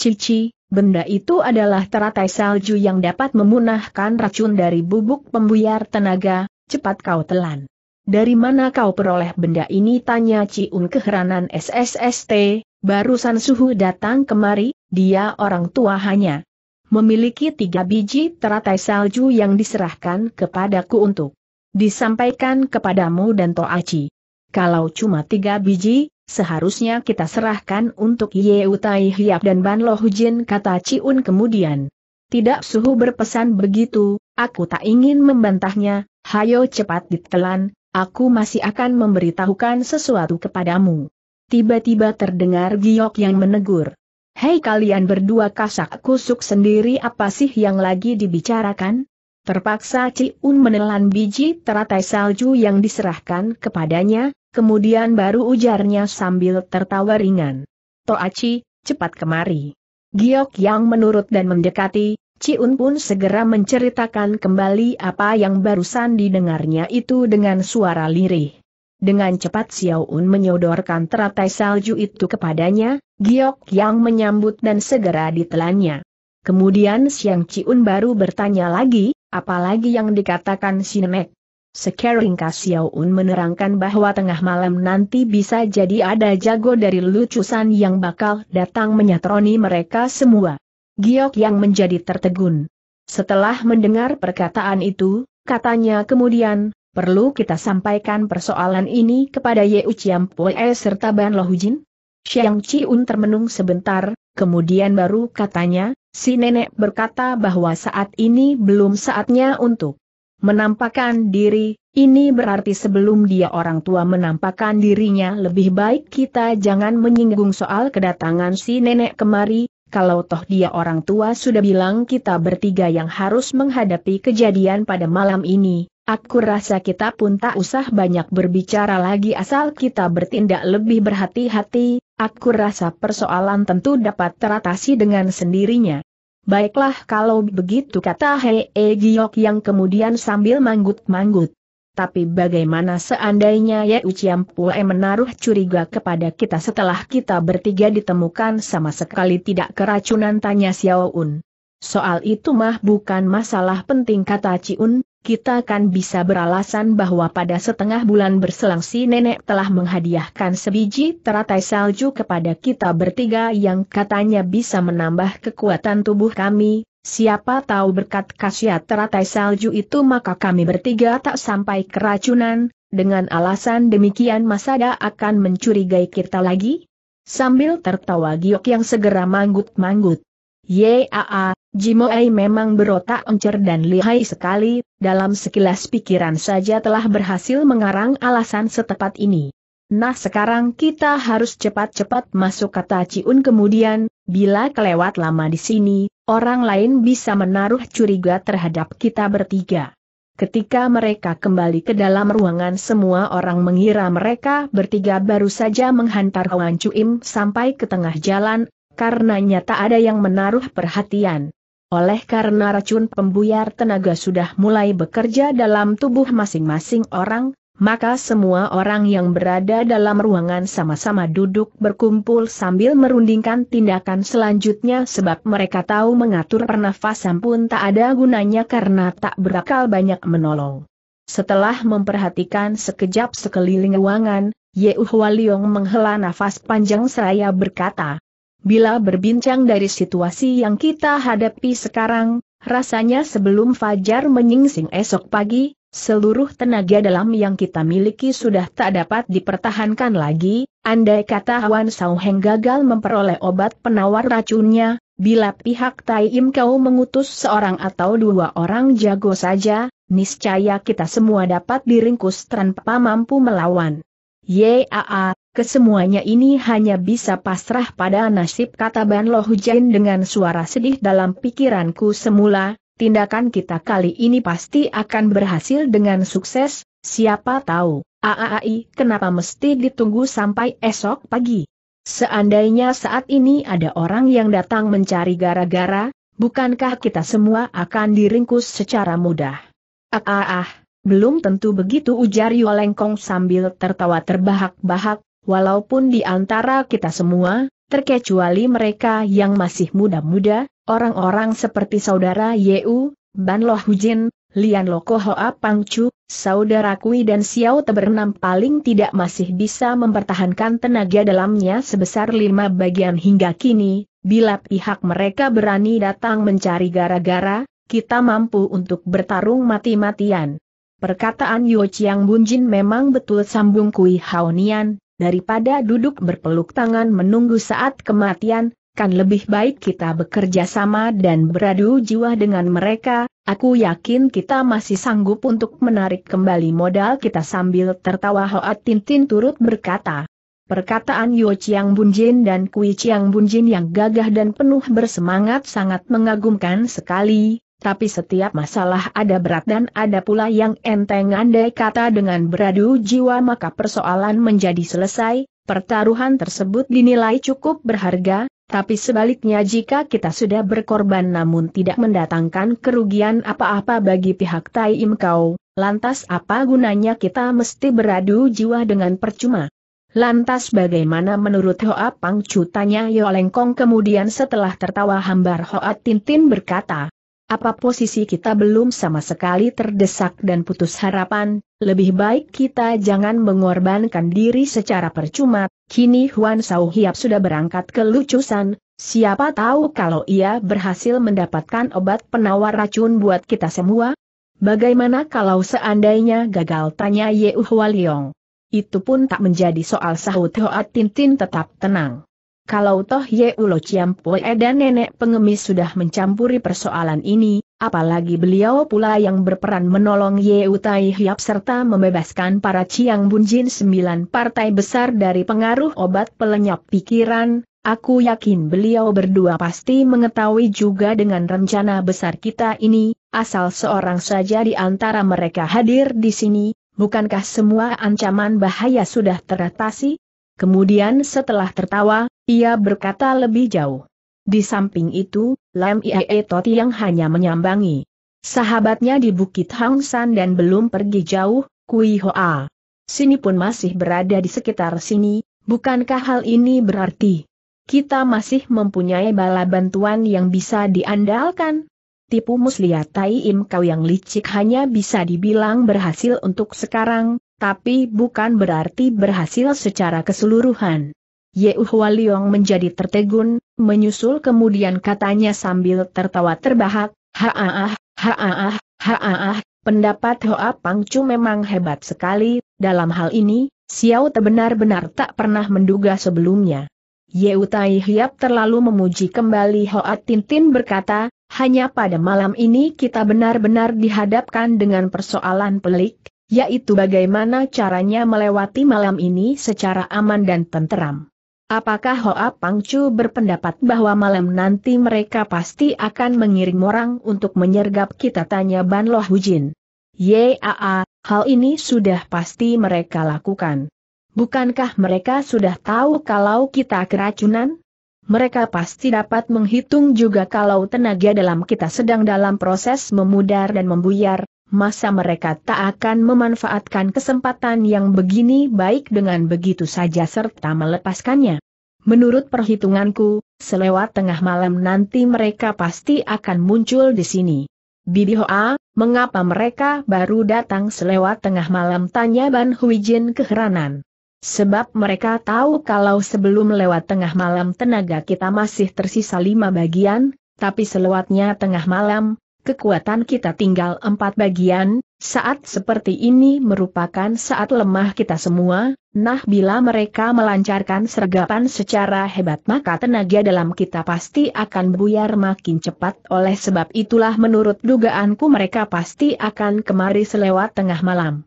Cici, benda itu adalah teratai salju yang dapat memunahkan racun dari bubuk pembuyar tenaga, cepat kau telan. Dari mana kau peroleh benda ini tanya Ci Un keheranan SSST, barusan suhu datang kemari, dia orang tua hanya memiliki tiga biji teratai salju yang diserahkan kepadaku untuk disampaikan kepadamu dan Toachi. Kalau cuma tiga biji, seharusnya kita serahkan untuk Utai Hiap dan Ban Lo kata Ciun kemudian. Tidak suhu berpesan begitu, aku tak ingin membantahnya, hayo cepat ditelan, aku masih akan memberitahukan sesuatu kepadamu. Tiba-tiba terdengar giok yang menegur. Hei kalian berdua kasak kusuk sendiri apa sih yang lagi dibicarakan? Terpaksa Un menelan biji teratai salju yang diserahkan kepadanya, kemudian baru ujarnya sambil tertawa ringan. "Toa Ci, cepat kemari. Giok yang menurut dan mendekati, Ci Un pun segera menceritakan kembali apa yang barusan didengarnya itu dengan suara lirih. Dengan cepat Xiao Un menyodorkan teratai salju itu kepadanya, Giok yang menyambut dan segera ditelannya. Kemudian Siang Ciun baru bertanya lagi, apalagi yang dikatakan Sinemek. Sekarang Kasiaun menerangkan bahwa tengah malam nanti bisa jadi ada jago dari lucusan yang bakal datang menyatroni mereka semua. Giok yang menjadi tertegun. Setelah mendengar perkataan itu, katanya kemudian, perlu kita sampaikan persoalan ini kepada Ye Uciampoe serta Ban Lohujin? Siang Ciun termenung sebentar, kemudian baru katanya, si nenek berkata bahwa saat ini belum saatnya untuk menampakkan diri, ini berarti sebelum dia orang tua menampakkan dirinya lebih baik kita jangan menyinggung soal kedatangan si nenek kemari, kalau toh dia orang tua sudah bilang kita bertiga yang harus menghadapi kejadian pada malam ini, Aku rasa kita pun tak usah banyak berbicara lagi asal kita bertindak lebih berhati-hati, aku rasa persoalan tentu dapat teratasi dengan sendirinya. Baiklah kalau begitu kata Hei -e Giok yang kemudian sambil manggut-manggut. Tapi bagaimana seandainya Ye Uciam Pue menaruh curiga kepada kita setelah kita bertiga ditemukan sama sekali tidak keracunan tanya Xiao Un. Soal itu mah bukan masalah penting kata Ciun, kita kan bisa beralasan bahwa pada setengah bulan berselang si nenek telah menghadiahkan sebiji teratai salju kepada kita bertiga yang katanya bisa menambah kekuatan tubuh kami, Siapa tahu berkat khasiat teratai salju itu maka kami bertiga tak sampai keracunan, dengan alasan demikian Masada akan mencurigai kita lagi? Sambil tertawa giok yang segera manggut-manggut. Yaa, Jimo Ai memang berotak encer dan lihai sekali, dalam sekilas pikiran saja telah berhasil mengarang alasan setepat ini. Nah sekarang kita harus cepat-cepat masuk kata Ciun kemudian, bila kelewat lama di sini, orang lain bisa menaruh curiga terhadap kita bertiga. Ketika mereka kembali ke dalam ruangan semua orang mengira mereka bertiga baru saja menghantar huan Cuim sampai ke tengah jalan, karena nyata ada yang menaruh perhatian. Oleh karena racun pembuyar tenaga sudah mulai bekerja dalam tubuh masing-masing orang, maka semua orang yang berada dalam ruangan sama-sama duduk berkumpul sambil merundingkan tindakan selanjutnya sebab mereka tahu mengatur pernafasan pun tak ada gunanya karena tak berakal banyak menolong. Setelah memperhatikan sekejap sekeliling ruangan, Ye Hualiong menghela nafas panjang seraya berkata, Bila berbincang dari situasi yang kita hadapi sekarang, rasanya sebelum fajar menyingsing esok pagi, seluruh tenaga dalam yang kita miliki sudah tak dapat dipertahankan lagi, andai kata Wan Sauheng gagal memperoleh obat penawar racunnya, Bila pihak Tai Im kau mengutus seorang atau dua orang jago saja, niscaya kita semua dapat diringkus tanpa mampu melawan. Yaa, kesemuanya ini hanya bisa pasrah pada nasib kata Ban Lo Hujain dengan suara sedih dalam pikiranku semula, tindakan kita kali ini pasti akan berhasil dengan sukses, siapa tahu, AAI kenapa mesti ditunggu sampai esok pagi. Seandainya saat ini ada orang yang datang mencari gara-gara, bukankah kita semua akan diringkus secara mudah? Ah, ah, ah belum tentu begitu ujar Yolengkong sambil tertawa terbahak-bahak, walaupun di antara kita semua, terkecuali mereka yang masih muda-muda, orang-orang seperti saudara Yeu, Ban Loh Hujin, Lian Loko Hoa Pangcu, saudara Kui dan Xiao Te paling tidak masih bisa mempertahankan tenaga dalamnya sebesar lima bagian hingga kini, bila pihak mereka berani datang mencari gara-gara, kita mampu untuk bertarung mati-matian. Perkataan Yo Chiang Bunjin memang betul sambung Kui Haonian, daripada duduk berpeluk tangan menunggu saat kematian, kan lebih baik kita bekerja sama dan beradu jiwa dengan mereka, aku yakin kita masih sanggup untuk menarik kembali modal kita sambil tertawa Hoat Tintin turut berkata. Perkataan Yo Chiang Bunjin dan Kui Chiang Bunjin yang gagah dan penuh bersemangat sangat mengagumkan sekali, tapi setiap masalah ada berat dan ada pula yang enteng andai kata dengan beradu jiwa maka persoalan menjadi selesai, pertaruhan tersebut dinilai cukup berharga, tapi sebaliknya jika kita sudah berkorban namun tidak mendatangkan kerugian apa-apa bagi pihak Tai Im Kau, lantas apa gunanya kita mesti beradu jiwa dengan percuma? Lantas bagaimana menurut Hoa Pang Yolengkong kemudian setelah tertawa hambar Hoa Tintin berkata, apa posisi kita belum sama sekali terdesak dan putus harapan, lebih baik kita jangan mengorbankan diri secara percuma, kini Huan Sao Hiap sudah berangkat ke Lucusan, siapa tahu kalau ia berhasil mendapatkan obat penawar racun buat kita semua? Bagaimana kalau seandainya gagal tanya Ye Hualiong? Itu pun tak menjadi soal sahut Hoat Tintin tetap tenang. Kalau toh Ye Ulo Ciampue dan nenek pengemis sudah mencampuri persoalan ini, apalagi beliau pula yang berperan menolong Ye Utai Hiap serta membebaskan para Ciang Bunjin sembilan partai besar dari pengaruh obat pelenyap pikiran, aku yakin beliau berdua pasti mengetahui juga dengan rencana besar kita ini, asal seorang saja di antara mereka hadir di sini, bukankah semua ancaman bahaya sudah teratasi? Kemudian setelah tertawa, ia berkata lebih jauh. Di samping itu, Lam Iae Toti yang hanya menyambangi sahabatnya di Bukit Hang San dan belum pergi jauh, Kui Hoa. Sini pun masih berada di sekitar sini, bukankah hal ini berarti kita masih mempunyai bala bantuan yang bisa diandalkan? tipu muslihat Tai Im Kau yang licik hanya bisa dibilang berhasil untuk sekarang, tapi bukan berarti berhasil secara keseluruhan. Ye Hua Liong menjadi tertegun, menyusul kemudian katanya sambil tertawa terbahak, Haaah, haaah, haaah, pendapat Hoa Pangcu memang hebat sekali, dalam hal ini, Xiao benar-benar tak pernah menduga sebelumnya. Ye Utai Hiap terlalu memuji kembali Hoa Tintin berkata, hanya pada malam ini kita benar-benar dihadapkan dengan persoalan pelik, yaitu bagaimana caranya melewati malam ini secara aman dan tenteram. Apakah Hoa Pangcu berpendapat bahwa malam nanti mereka pasti akan mengirim orang untuk menyergap kita tanya Ban Loh Hujin. Yaa, hal ini sudah pasti mereka lakukan. Bukankah mereka sudah tahu kalau kita keracunan? Mereka pasti dapat menghitung juga kalau tenaga dalam kita sedang dalam proses memudar dan membuyar, masa mereka tak akan memanfaatkan kesempatan yang begini baik dengan begitu saja serta melepaskannya. Menurut perhitunganku, selewat tengah malam nanti mereka pasti akan muncul di sini. Bibi Hoa, mengapa mereka baru datang selewat tengah malam tanya Ban Huijin keheranan. Sebab mereka tahu kalau sebelum lewat tengah malam tenaga kita masih tersisa lima bagian, tapi selewatnya tengah malam, kekuatan kita tinggal empat bagian, saat seperti ini merupakan saat lemah kita semua, nah bila mereka melancarkan sergapan secara hebat maka tenaga dalam kita pasti akan buyar makin cepat oleh sebab itulah menurut dugaanku mereka pasti akan kemari selewat tengah malam.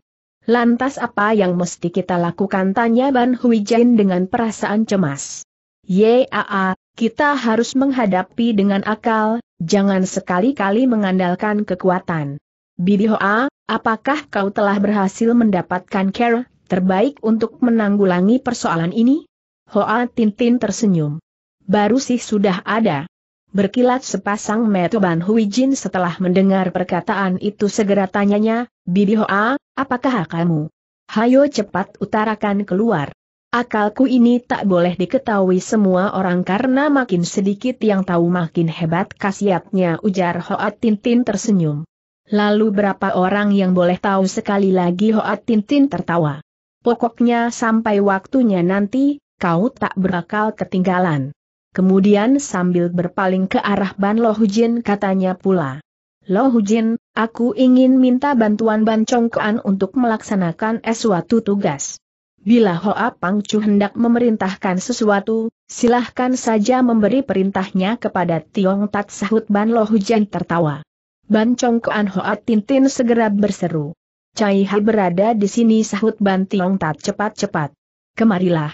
Lantas apa yang mesti kita lakukan tanya Ban Jin dengan perasaan cemas. Yaa, kita harus menghadapi dengan akal, jangan sekali-kali mengandalkan kekuatan. Bidihoa, apakah kau telah berhasil mendapatkan care terbaik untuk menanggulangi persoalan ini? Hoa Tintin tersenyum. Baru sih sudah ada. Berkilat sepasang mata Ban Hui Jin setelah mendengar perkataan itu segera tanyanya, Bidihoa, apakah kamu? Hayo cepat utarakan keluar. Akalku ini tak boleh diketahui semua orang karena makin sedikit yang tahu makin hebat khasiatnya ujar Hoat Tintin tersenyum. Lalu berapa orang yang boleh tahu sekali lagi Hoat Tintin tertawa. Pokoknya sampai waktunya nanti, kau tak berakal ketinggalan. Kemudian sambil berpaling ke arah Ban Lo Hujin katanya pula. Lo Hujin, aku ingin minta bantuan Ban untuk melaksanakan eh suatu tugas. Bila Hoa Pangcu hendak memerintahkan sesuatu, silahkan saja memberi perintahnya kepada Tiong Tat sahut Ban Lo Hujan tertawa. Ban Chong Congkoan Hoa Tintin segera berseru. Cai Hai berada di sini sahut Ban Tiong Tat cepat-cepat. Kemarilah.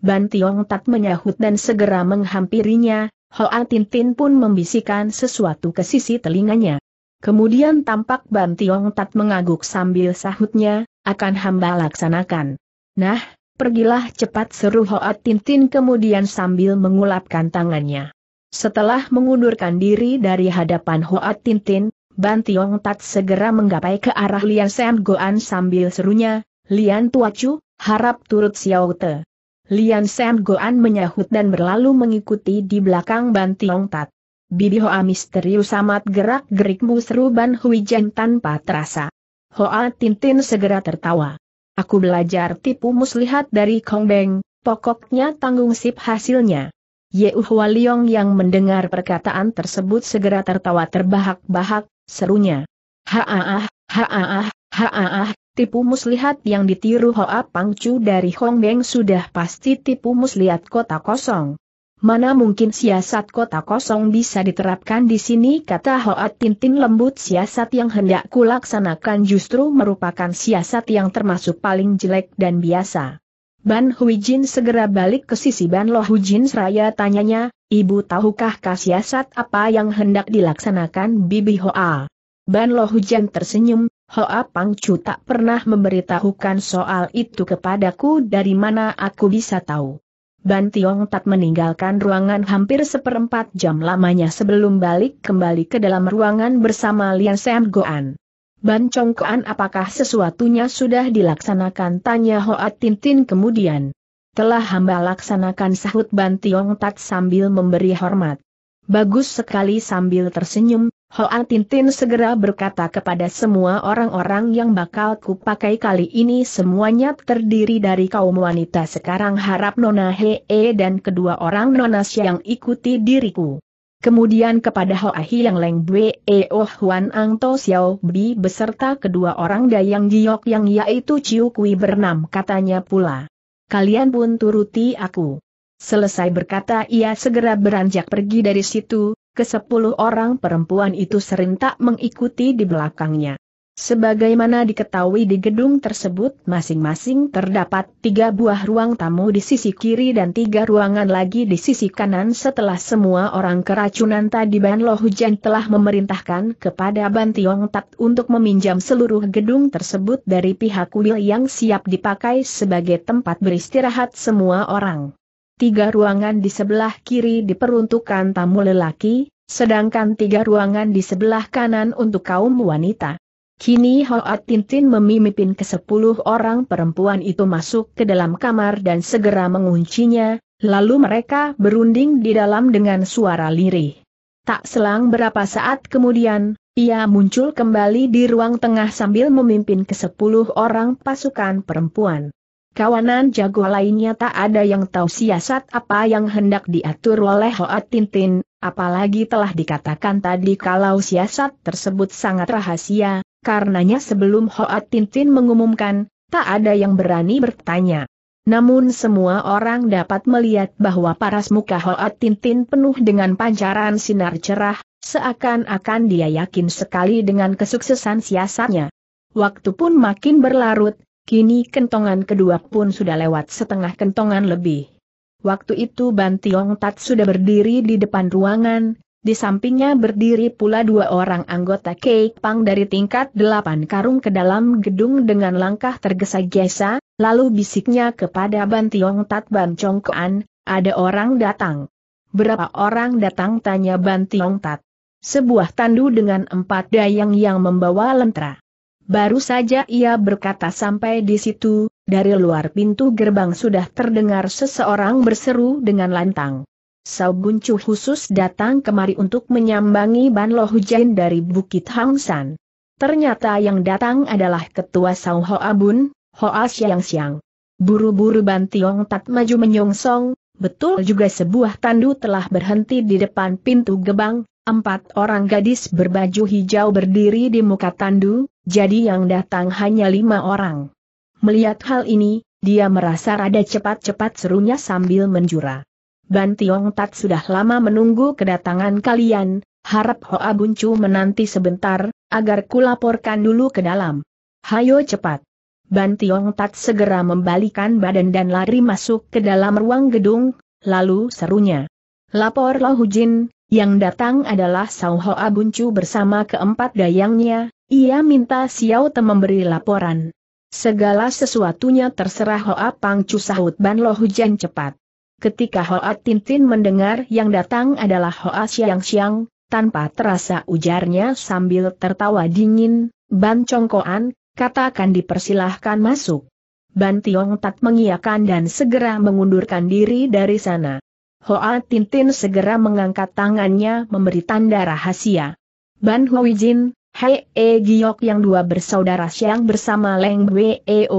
Ban Tiong Tat menyahut dan segera menghampirinya, Hoa Tintin pun membisikkan sesuatu ke sisi telinganya. Kemudian tampak Ban Tiong Tat mengaguk sambil sahutnya, akan hamba laksanakan. Nah, pergilah cepat seru Hoat Tintin kemudian sambil mengulapkan tangannya. Setelah mengundurkan diri dari hadapan Hoat Tintin, Ban Tiong Tat segera menggapai ke arah Lian Sam Goan sambil serunya, Lian Tuacu, harap turut Xiao Te. Lian Sam Goan menyahut dan berlalu mengikuti di belakang Ban Tiong Tat. Bibi Hoa misterius amat gerak-gerikmu seru Ban Hui Jen tanpa terasa. Hoa Tintin segera tertawa. Aku belajar tipu muslihat dari Kong Beng, pokoknya tanggung sip hasilnya. Ye Uhwa Liong yang mendengar perkataan tersebut segera tertawa terbahak-bahak, serunya. Haaah, haaah, haaah, tipu muslihat yang ditiru Hoa Pangcu dari Beng sudah pasti tipu muslihat kota kosong. Mana mungkin siasat kota kosong bisa diterapkan di sini kata Hoat Tintin lembut siasat yang hendak kulaksanakan justru merupakan siasat yang termasuk paling jelek dan biasa. Ban Huijin segera balik ke sisi Ban Lo Raya seraya tanyanya, Ibu tahukah siasat apa yang hendak dilaksanakan Bibi Hoa? Ban Lo tersenyum, Hoa Pangcu tak pernah memberitahukan soal itu kepadaku dari mana aku bisa tahu. Ban Tiong tak meninggalkan ruangan hampir seperempat jam lamanya sebelum balik kembali ke dalam ruangan bersama Lian Sam Goan. Ban Chong Goan apakah sesuatunya sudah dilaksanakan tanya Hoa Tintin kemudian. Telah hamba laksanakan sahut Ban Tiong tak sambil memberi hormat. Bagus sekali sambil tersenyum, Hoan Tintin segera berkata kepada semua orang-orang yang bakal kupakai kali ini semuanya terdiri dari kaum wanita sekarang harap Nona Hee dan kedua orang Nona yang ikuti diriku. Kemudian kepada Hoahi yang Leng Bwe Oh Huan Ang To Xiao Bi beserta kedua orang Dayang Giok yang yaitu Ciu Kui bernam katanya pula. Kalian pun turuti aku. Selesai berkata ia segera beranjak pergi dari situ, kesepuluh orang perempuan itu serentak mengikuti di belakangnya. Sebagaimana diketahui di gedung tersebut masing-masing terdapat tiga buah ruang tamu di sisi kiri dan tiga ruangan lagi di sisi kanan setelah semua orang keracunan tadi Ban Lo Hujan telah memerintahkan kepada Ban Tiong Tat untuk meminjam seluruh gedung tersebut dari pihak kuil yang siap dipakai sebagai tempat beristirahat semua orang tiga ruangan di sebelah kiri diperuntukkan tamu lelaki, sedangkan tiga ruangan di sebelah kanan untuk kaum wanita. Kini Hoat Tintin memimpin ke sepuluh orang perempuan itu masuk ke dalam kamar dan segera menguncinya, lalu mereka berunding di dalam dengan suara lirih. Tak selang berapa saat kemudian, ia muncul kembali di ruang tengah sambil memimpin ke sepuluh orang pasukan perempuan. Kawanan jago lainnya tak ada yang tahu siasat apa yang hendak diatur oleh Hoat Tintin, apalagi telah dikatakan tadi kalau siasat tersebut sangat rahasia, karenanya sebelum Hoat Tintin mengumumkan, tak ada yang berani bertanya. Namun semua orang dapat melihat bahwa paras muka Hoat Tintin penuh dengan pancaran sinar cerah, seakan-akan dia yakin sekali dengan kesuksesan siasatnya. Waktu pun makin berlarut, Kini kentongan kedua pun sudah lewat setengah kentongan lebih. Waktu itu Tiong Tat sudah berdiri di depan ruangan, di sampingnya berdiri pula dua orang anggota Kek Pang dari tingkat delapan karung ke dalam gedung dengan langkah tergesa-gesa, lalu bisiknya kepada Tiong Tat Ban Kuan, ada orang datang. Berapa orang datang tanya Tiong Tat. Sebuah tandu dengan empat dayang yang membawa lentera. Baru saja ia berkata sampai di situ, dari luar pintu gerbang sudah terdengar seseorang berseru dengan lantang. Sao Buncu khusus datang kemari untuk menyambangi Ban Lo Hujan dari Bukit Hang San. Ternyata yang datang adalah ketua Sao Hoa Bun, Hoa yang siang. Buru-buru Ban Tiong Tat maju menyongsong, betul juga sebuah tandu telah berhenti di depan pintu gerbang. Empat orang gadis berbaju hijau berdiri di muka tandu, jadi yang datang hanya lima orang. Melihat hal ini, dia merasa rada cepat-cepat serunya sambil menjura. Ban Tiong Tat sudah lama menunggu kedatangan kalian, harap Hoa Buncu menanti sebentar, agar kulaporkan dulu ke dalam. Hayo cepat. Ban Tiong Tat segera membalikan badan dan lari masuk ke dalam ruang gedung, lalu serunya. Lapor Lau Hujin, yang datang adalah Hoa Buncu bersama keempat dayangnya, ia minta Xiao Te memberi laporan. Segala sesuatunya terserah Hoa Pangcu sahut Ban Lo hujan cepat. Ketika Hoa Tintin mendengar yang datang adalah Hoa Siang Siang, tanpa terasa ujarnya sambil tertawa dingin, Ban Congkoan, katakan dipersilahkan masuk. Ban Tiong Tat mengiyakan dan segera mengundurkan diri dari sana. Hoa Tintin segera mengangkat tangannya memberi tanda rahasia. Ban Hui Jin, Hei E Giok yang dua bersaudara siang bersama Leng Weo, e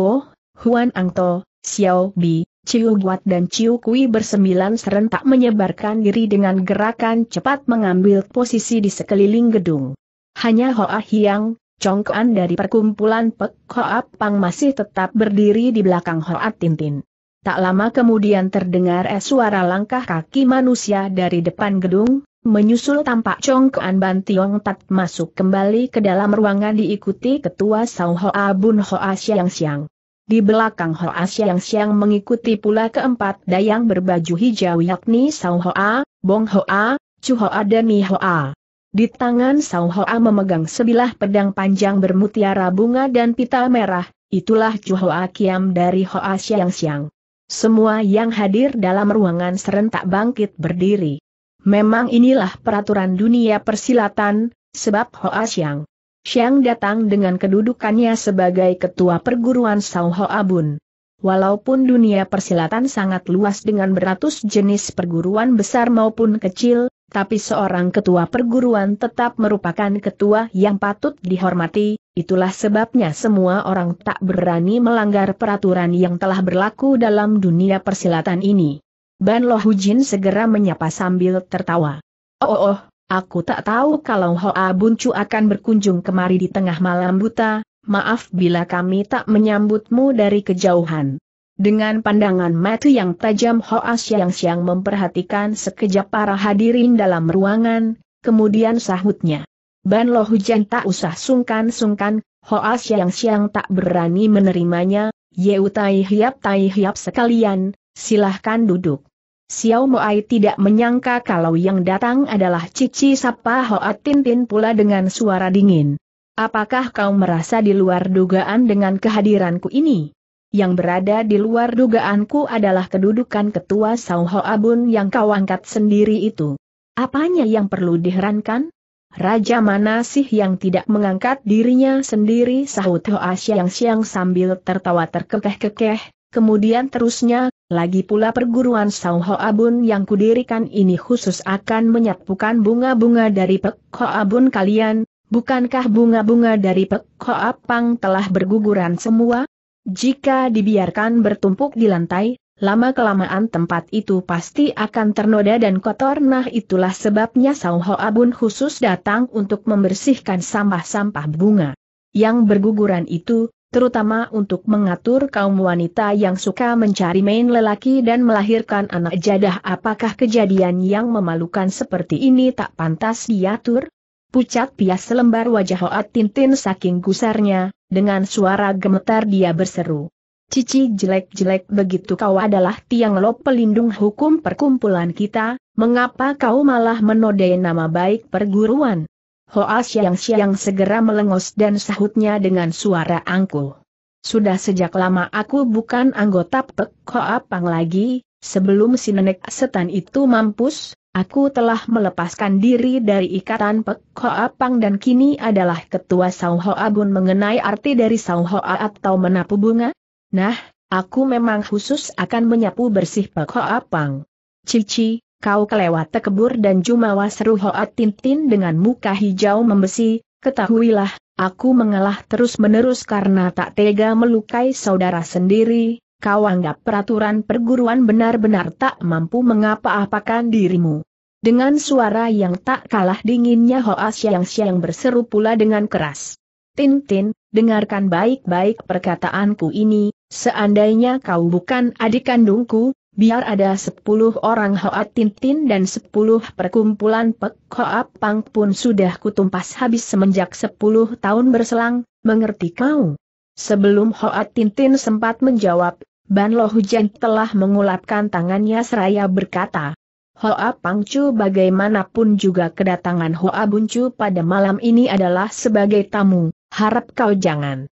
Huan Angto, Xiao Bi, Ciu Guat dan Ciu Kui bersembilan serentak menyebarkan diri dengan gerakan cepat mengambil posisi di sekeliling gedung. Hanya Hoa Hiang, Congkoan dari perkumpulan Pek Hoa Pang masih tetap berdiri di belakang Hoa Tintin. Tak lama kemudian terdengar es suara langkah kaki manusia dari depan gedung, menyusul tampak Kuan Ban Tiong Tat masuk kembali ke dalam ruangan diikuti ketua Sao Hoa Bun Hoa Siang Siang. Di belakang Hoa Siang Siang mengikuti pula keempat dayang berbaju hijau yakni Sao Hoa, Bong Hoa, Chu Hoa dan Mi Hoa. Di tangan Sao Hoa memegang sebilah pedang panjang bermutiara bunga dan pita merah, itulah Chu Hoa Kiam dari Hoa Siang Siang. Semua yang hadir dalam ruangan serentak bangkit berdiri. Memang inilah peraturan dunia persilatan, sebab Hoa Xiang. Xiang datang dengan kedudukannya sebagai ketua perguruan Sao Hoa Bun. Walaupun dunia persilatan sangat luas dengan beratus jenis perguruan besar maupun kecil, tapi seorang ketua perguruan tetap merupakan ketua yang patut dihormati, itulah sebabnya semua orang tak berani melanggar peraturan yang telah berlaku dalam dunia persilatan ini. Ban Lo Hujin segera menyapa sambil tertawa. Oh, oh, oh aku tak tahu kalau Hoa Buncu akan berkunjung kemari di tengah malam buta, maaf bila kami tak menyambutmu dari kejauhan. Dengan pandangan mata yang tajam Hoa Siang Siang memperhatikan sekejap para hadirin dalam ruangan, kemudian sahutnya. Ban Lo Hujan tak usah sungkan-sungkan, Hoa Siang Siang tak berani menerimanya, Yeu Tai Hiap Tai Hiap sekalian, silahkan duduk. Xiao Moai tidak menyangka kalau yang datang adalah Cici Sapa Hoa Tintin pula dengan suara dingin. Apakah kau merasa di luar dugaan dengan kehadiranku ini? yang berada di luar dugaanku adalah kedudukan ketua Sauho Abun yang kau angkat sendiri itu. Apanya yang perlu diherankan? Raja mana sih yang tidak mengangkat dirinya sendiri sahut Hoa siang-siang sambil tertawa terkekeh-kekeh, kemudian terusnya, lagi pula perguruan Sauho Abun yang kudirikan ini khusus akan menyapukan bunga-bunga dari Pek Ho Abun kalian, Bukankah bunga-bunga dari Pek ho apang telah berguguran semua? Jika dibiarkan bertumpuk di lantai, lama-kelamaan tempat itu pasti akan ternoda dan kotor. Nah itulah sebabnya Sao Hoa Bun khusus datang untuk membersihkan sampah-sampah bunga. Yang berguguran itu, terutama untuk mengatur kaum wanita yang suka mencari main lelaki dan melahirkan anak jadah apakah kejadian yang memalukan seperti ini tak pantas diatur? Pucat pias selembar wajah Hoat Tintin saking gusarnya, dengan suara gemetar dia berseru. Cici jelek-jelek begitu kau adalah tiang lo pelindung hukum perkumpulan kita, mengapa kau malah menodai nama baik perguruan? Hoa siang-siang segera melengos dan sahutnya dengan suara angkuh. Sudah sejak lama aku bukan anggota Pek Hoa Pang lagi, sebelum si nenek setan itu mampus, Aku telah melepaskan diri dari ikatan Pek Hoa Pang dan kini adalah ketua Sao Hoa Bun mengenai arti dari Sao Hoa atau menapu bunga. Nah, aku memang khusus akan menyapu bersih Pek Hoa Pang. Cici, kau kelewat tekebur dan jumawa seru Hoa Tintin dengan muka hijau membesi, ketahuilah, aku mengalah terus-menerus karena tak tega melukai saudara sendiri, kau anggap peraturan perguruan benar-benar tak mampu mengapa-apakan dirimu. Dengan suara yang tak kalah dinginnya Hoa Siang-Siang berseru pula dengan keras. Tintin, dengarkan baik-baik perkataanku ini, seandainya kau bukan adik kandungku, biar ada sepuluh orang Hoa Tintin dan sepuluh perkumpulan Pek Hoa Pang pun sudah kutumpas habis semenjak sepuluh tahun berselang, mengerti kau? Sebelum Hoa Tintin sempat menjawab, Ban Lo Hujan telah mengulapkan tangannya seraya berkata, Hoa Pangcu bagaimanapun juga kedatangan Hoa Buncu pada malam ini adalah sebagai tamu, harap kau jangan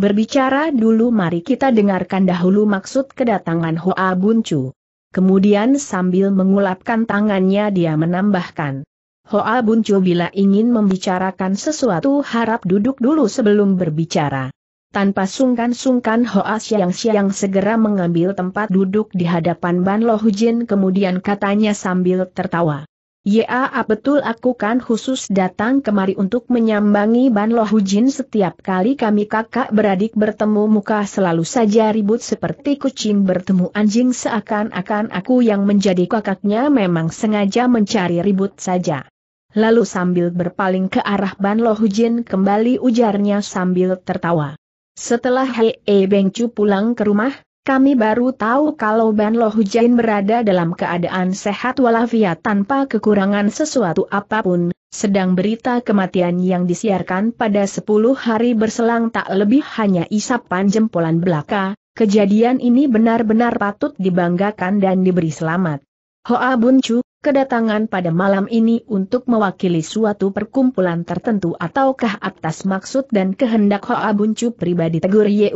berbicara dulu mari kita dengarkan dahulu maksud kedatangan Hoa Buncu. Kemudian sambil mengulapkan tangannya dia menambahkan. Hoa Buncu bila ingin membicarakan sesuatu harap duduk dulu sebelum berbicara. Tanpa sungkan-sungkan Hoa Siang-Siang segera mengambil tempat duduk di hadapan Ban Lo Hujin kemudian katanya sambil tertawa. Ya betul aku kan khusus datang kemari untuk menyambangi Ban Lo Hujin setiap kali kami kakak beradik bertemu muka selalu saja ribut seperti kucing bertemu anjing seakan-akan aku yang menjadi kakaknya memang sengaja mencari ribut saja. Lalu sambil berpaling ke arah Ban Lo Hujin kembali ujarnya sambil tertawa. Setelah Hei e Bengcu pulang ke rumah, kami baru tahu kalau Ban Lo Hujain berada dalam keadaan sehat walafiat tanpa kekurangan sesuatu apapun, sedang berita kematian yang disiarkan pada 10 hari berselang tak lebih hanya isapan jempolan belaka, kejadian ini benar-benar patut dibanggakan dan diberi selamat. Hoa Bun Chu, kedatangan pada malam ini untuk mewakili suatu perkumpulan tertentu ataukah atas maksud dan kehendak Hoa Buncu pribadi tegur Ye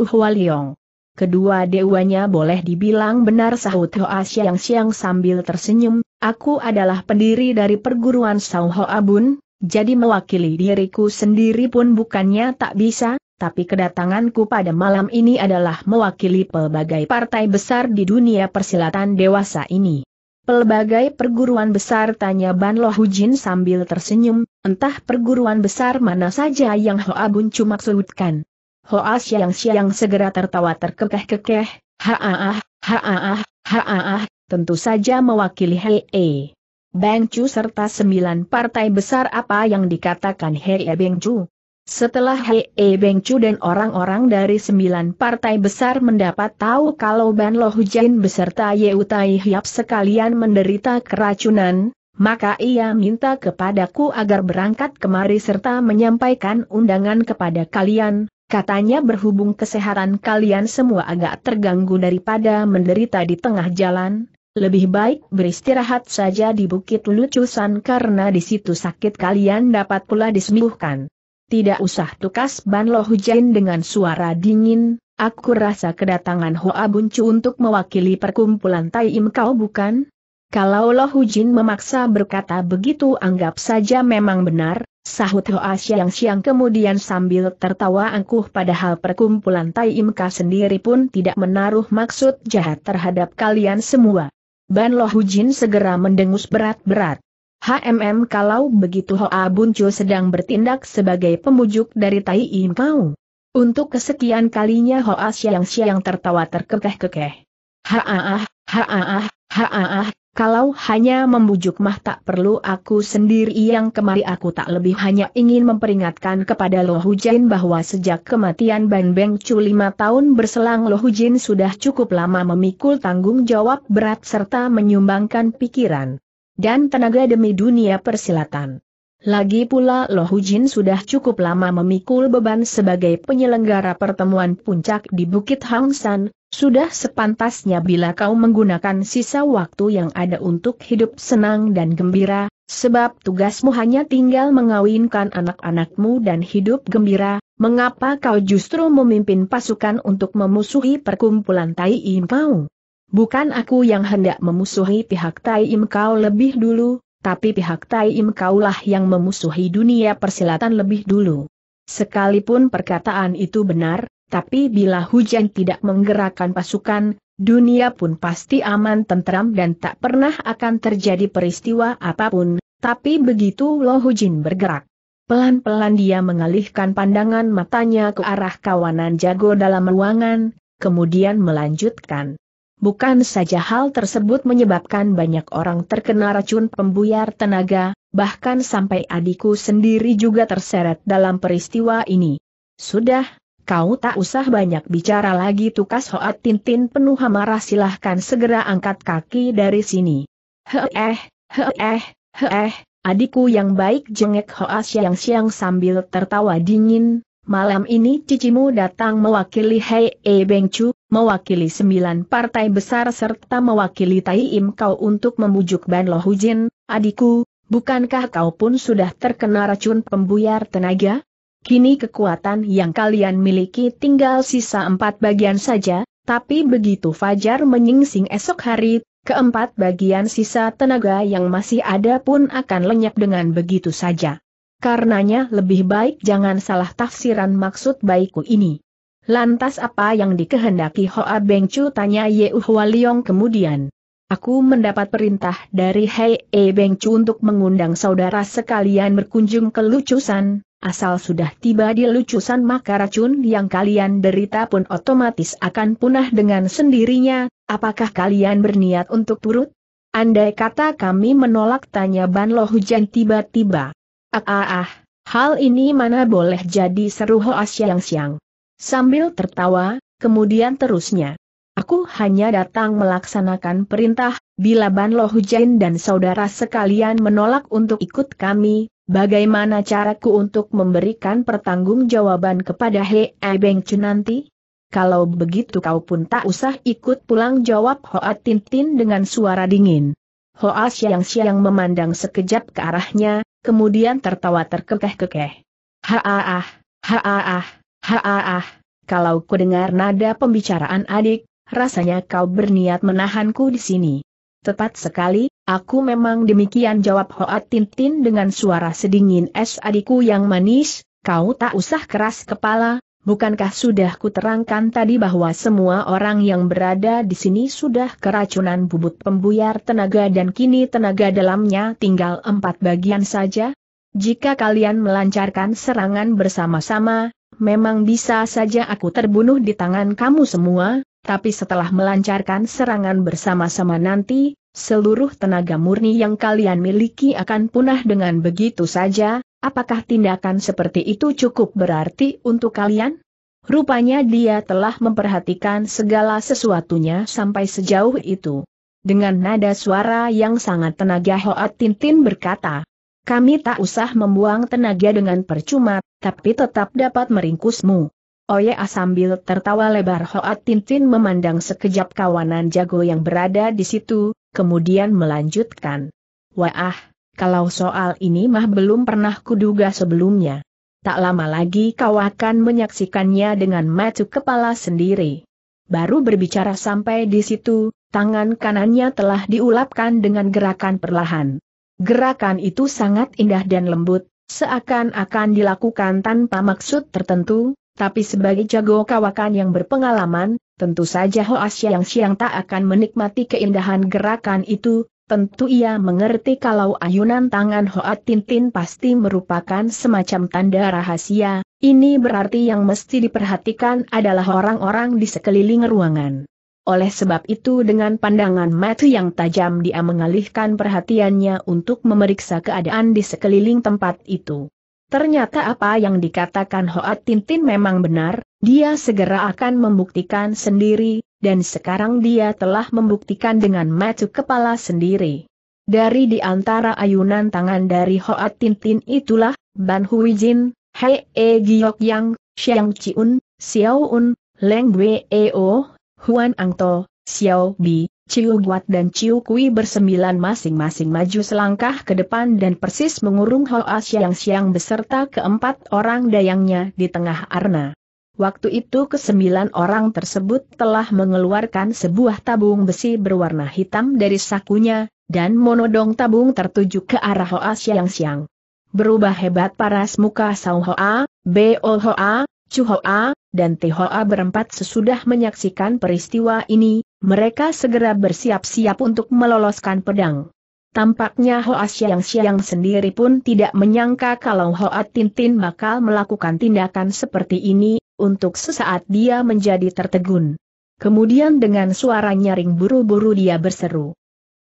Kedua dewanya boleh dibilang benar sahut Hoa Siang Siang sambil tersenyum, aku adalah pendiri dari perguruan Sao Hoa Bun, jadi mewakili diriku sendiri pun bukannya tak bisa, tapi kedatanganku pada malam ini adalah mewakili pelbagai partai besar di dunia persilatan dewasa ini. Pelbagai perguruan besar tanya Ban Lo Jin sambil tersenyum, entah perguruan besar mana saja yang Hoa cuma maksudkan. Hoa Siang Siang segera tertawa terkekeh-kekeh, haaah, haaah, haaah, tentu saja mewakili Hei e. Beng Chu serta sembilan partai besar apa yang dikatakan Hei e Beng Chu. Setelah Hei e Beng Chu dan orang-orang dari sembilan partai besar mendapat tahu kalau Ban Lo Hujain beserta Ye Utai Hiap sekalian menderita keracunan, maka ia minta kepadaku agar berangkat kemari serta menyampaikan undangan kepada kalian, katanya berhubung kesehatan kalian semua agak terganggu daripada menderita di tengah jalan, lebih baik beristirahat saja di Bukit Lucusan karena di situ sakit kalian dapat pula disembuhkan. Tidak usah tukas Ban Lo dengan suara dingin, aku rasa kedatangan Hoa Buncu untuk mewakili perkumpulan Tai Im kau bukan? Kalau Lo Hujin memaksa berkata begitu anggap saja memang benar, sahut Hoa Siang Siang kemudian sambil tertawa angkuh padahal perkumpulan Tai Im Ka sendiri pun tidak menaruh maksud jahat terhadap kalian semua. Ban Lo Hujin segera mendengus berat-berat. HMM kalau begitu Hoa ah Buncu sedang bertindak sebagai pembujuk dari Tai Im Kau. Untuk kesekian kalinya Hoa ah Siang Siang tertawa terkekeh-kekeh. Haaah, ah haaah, haaah, kalau hanya membujuk mah tak perlu aku sendiri yang kemari aku tak lebih hanya ingin memperingatkan kepada Lo Hujin bahwa sejak kematian Ban Beng Chu lima tahun berselang Lo Hujin sudah cukup lama memikul tanggung jawab berat serta menyumbangkan pikiran dan tenaga demi dunia persilatan. Lagi pula Lohujin Jin sudah cukup lama memikul beban sebagai penyelenggara pertemuan puncak di Bukit Hang San, sudah sepantasnya bila kau menggunakan sisa waktu yang ada untuk hidup senang dan gembira, sebab tugasmu hanya tinggal mengawinkan anak-anakmu dan hidup gembira, mengapa kau justru memimpin pasukan untuk memusuhi perkumpulan Tai kau? Bukan aku yang hendak memusuhi pihak Tai Im Kau lebih dulu, tapi pihak Tai Im Kaulah yang memusuhi dunia persilatan lebih dulu. Sekalipun perkataan itu benar, tapi bila hujan tidak menggerakkan pasukan, dunia pun pasti aman tentram dan tak pernah akan terjadi peristiwa apapun, tapi begitu Lo Hujin bergerak. Pelan-pelan dia mengalihkan pandangan matanya ke arah kawanan jago dalam ruangan, kemudian melanjutkan. Bukan saja hal tersebut menyebabkan banyak orang terkena racun pembuyar tenaga, bahkan sampai adikku sendiri juga terseret dalam peristiwa ini. Sudah, kau tak usah banyak bicara lagi tukas Hoat Tintin penuh amarah silahkan segera angkat kaki dari sini. Eh, eh, he eh, adikku yang baik jengek Hoa siang-siang sambil tertawa dingin, malam ini cicimu datang mewakili Hei E eh, Bengcu, mewakili sembilan partai besar serta mewakili Tai Im Kau untuk membujuk Ban Lo Hujin, adikku, bukankah kau pun sudah terkena racun pembuyar tenaga? Kini kekuatan yang kalian miliki tinggal sisa empat bagian saja, tapi begitu Fajar menyingsing esok hari, keempat bagian sisa tenaga yang masih ada pun akan lenyap dengan begitu saja. Karenanya lebih baik jangan salah tafsiran maksud baikku ini. Lantas apa yang dikehendaki Hoa Beng Chu tanya Ye Hua Liong kemudian. Aku mendapat perintah dari Hei E Beng Chu untuk mengundang saudara sekalian berkunjung ke Lucusan, asal sudah tiba di Lucusan maka racun yang kalian derita pun otomatis akan punah dengan sendirinya, apakah kalian berniat untuk turut? Andai kata kami menolak tanya Ban Lo Hujan tiba-tiba. Ah ah ah, hal ini mana boleh jadi seru Hoa yang Siang. Sambil tertawa, kemudian terusnya. Aku hanya datang melaksanakan perintah, bila Ban Lo Hujan dan saudara sekalian menolak untuk ikut kami, bagaimana caraku untuk memberikan pertanggungjawaban kepada Hei Beng Chu nanti? Kalau begitu kau pun tak usah ikut pulang jawab Hoa Tintin dengan suara dingin. Hoa yang siang memandang sekejap ke arahnya, kemudian tertawa terkekeh-kekeh. Haaah, haaah. Haah, kalau ku dengar nada pembicaraan adik, rasanya kau berniat menahanku di sini. Tepat sekali, aku memang demikian jawab Hoat Tintin dengan suara sedingin es adikku yang manis, kau tak usah keras kepala, bukankah sudah kuterangkan tadi bahwa semua orang yang berada di sini sudah keracunan bubut pembuyar tenaga dan kini tenaga dalamnya tinggal empat bagian saja? Jika kalian melancarkan serangan bersama-sama, memang bisa saja aku terbunuh di tangan kamu semua, tapi setelah melancarkan serangan bersama-sama nanti, seluruh tenaga murni yang kalian miliki akan punah dengan begitu saja, apakah tindakan seperti itu cukup berarti untuk kalian? Rupanya dia telah memperhatikan segala sesuatunya sampai sejauh itu. Dengan nada suara yang sangat tenaga Hoat Tintin berkata, kami tak usah membuang tenaga dengan percuma, tapi tetap dapat meringkusmu. Oya sambil tertawa lebar Hoat Tintin memandang sekejap kawanan jago yang berada di situ, kemudian melanjutkan. Wah, kalau soal ini mah belum pernah kuduga sebelumnya. Tak lama lagi kau akan menyaksikannya dengan mata kepala sendiri. Baru berbicara sampai di situ, tangan kanannya telah diulapkan dengan gerakan perlahan. Gerakan itu sangat indah dan lembut, seakan-akan dilakukan tanpa maksud tertentu, tapi sebagai jago kawakan yang berpengalaman, tentu saja Hoa Siang Siang tak akan menikmati keindahan gerakan itu, tentu ia mengerti kalau ayunan tangan Hoa Tintin pasti merupakan semacam tanda rahasia, ini berarti yang mesti diperhatikan adalah orang-orang di sekeliling ruangan. Oleh sebab itu dengan pandangan mata yang tajam dia mengalihkan perhatiannya untuk memeriksa keadaan di sekeliling tempat itu. Ternyata apa yang dikatakan Hoat Tintin memang benar, dia segera akan membuktikan sendiri, dan sekarang dia telah membuktikan dengan mata kepala sendiri. Dari di antara ayunan tangan dari Hoat Tintin itulah, Ban Hui Jin, Hei E Giok Yang, Xiang Chiun, Xiao Un, Leng Wei Eo. Huan Angto, Xiao Bi, Ciu Guat dan Ciu Kui bersembilan masing-masing maju selangkah ke depan dan persis mengurung Hoa yang Siang beserta keempat orang dayangnya di tengah arna. Waktu itu kesembilan orang tersebut telah mengeluarkan sebuah tabung besi berwarna hitam dari sakunya, dan monodong tabung tertuju ke arah Hoa Siang Siang. Berubah hebat paras muka Sao Hoa, Beol Hoa, Chu Hoa, dan Tehoa berempat sesudah menyaksikan peristiwa ini, mereka segera bersiap-siap untuk meloloskan pedang. Tampaknya Hoa Siang-Siang sendiri pun tidak menyangka kalau Hoa Tintin bakal melakukan tindakan seperti ini, untuk sesaat dia menjadi tertegun. Kemudian dengan suara nyaring buru-buru dia berseru.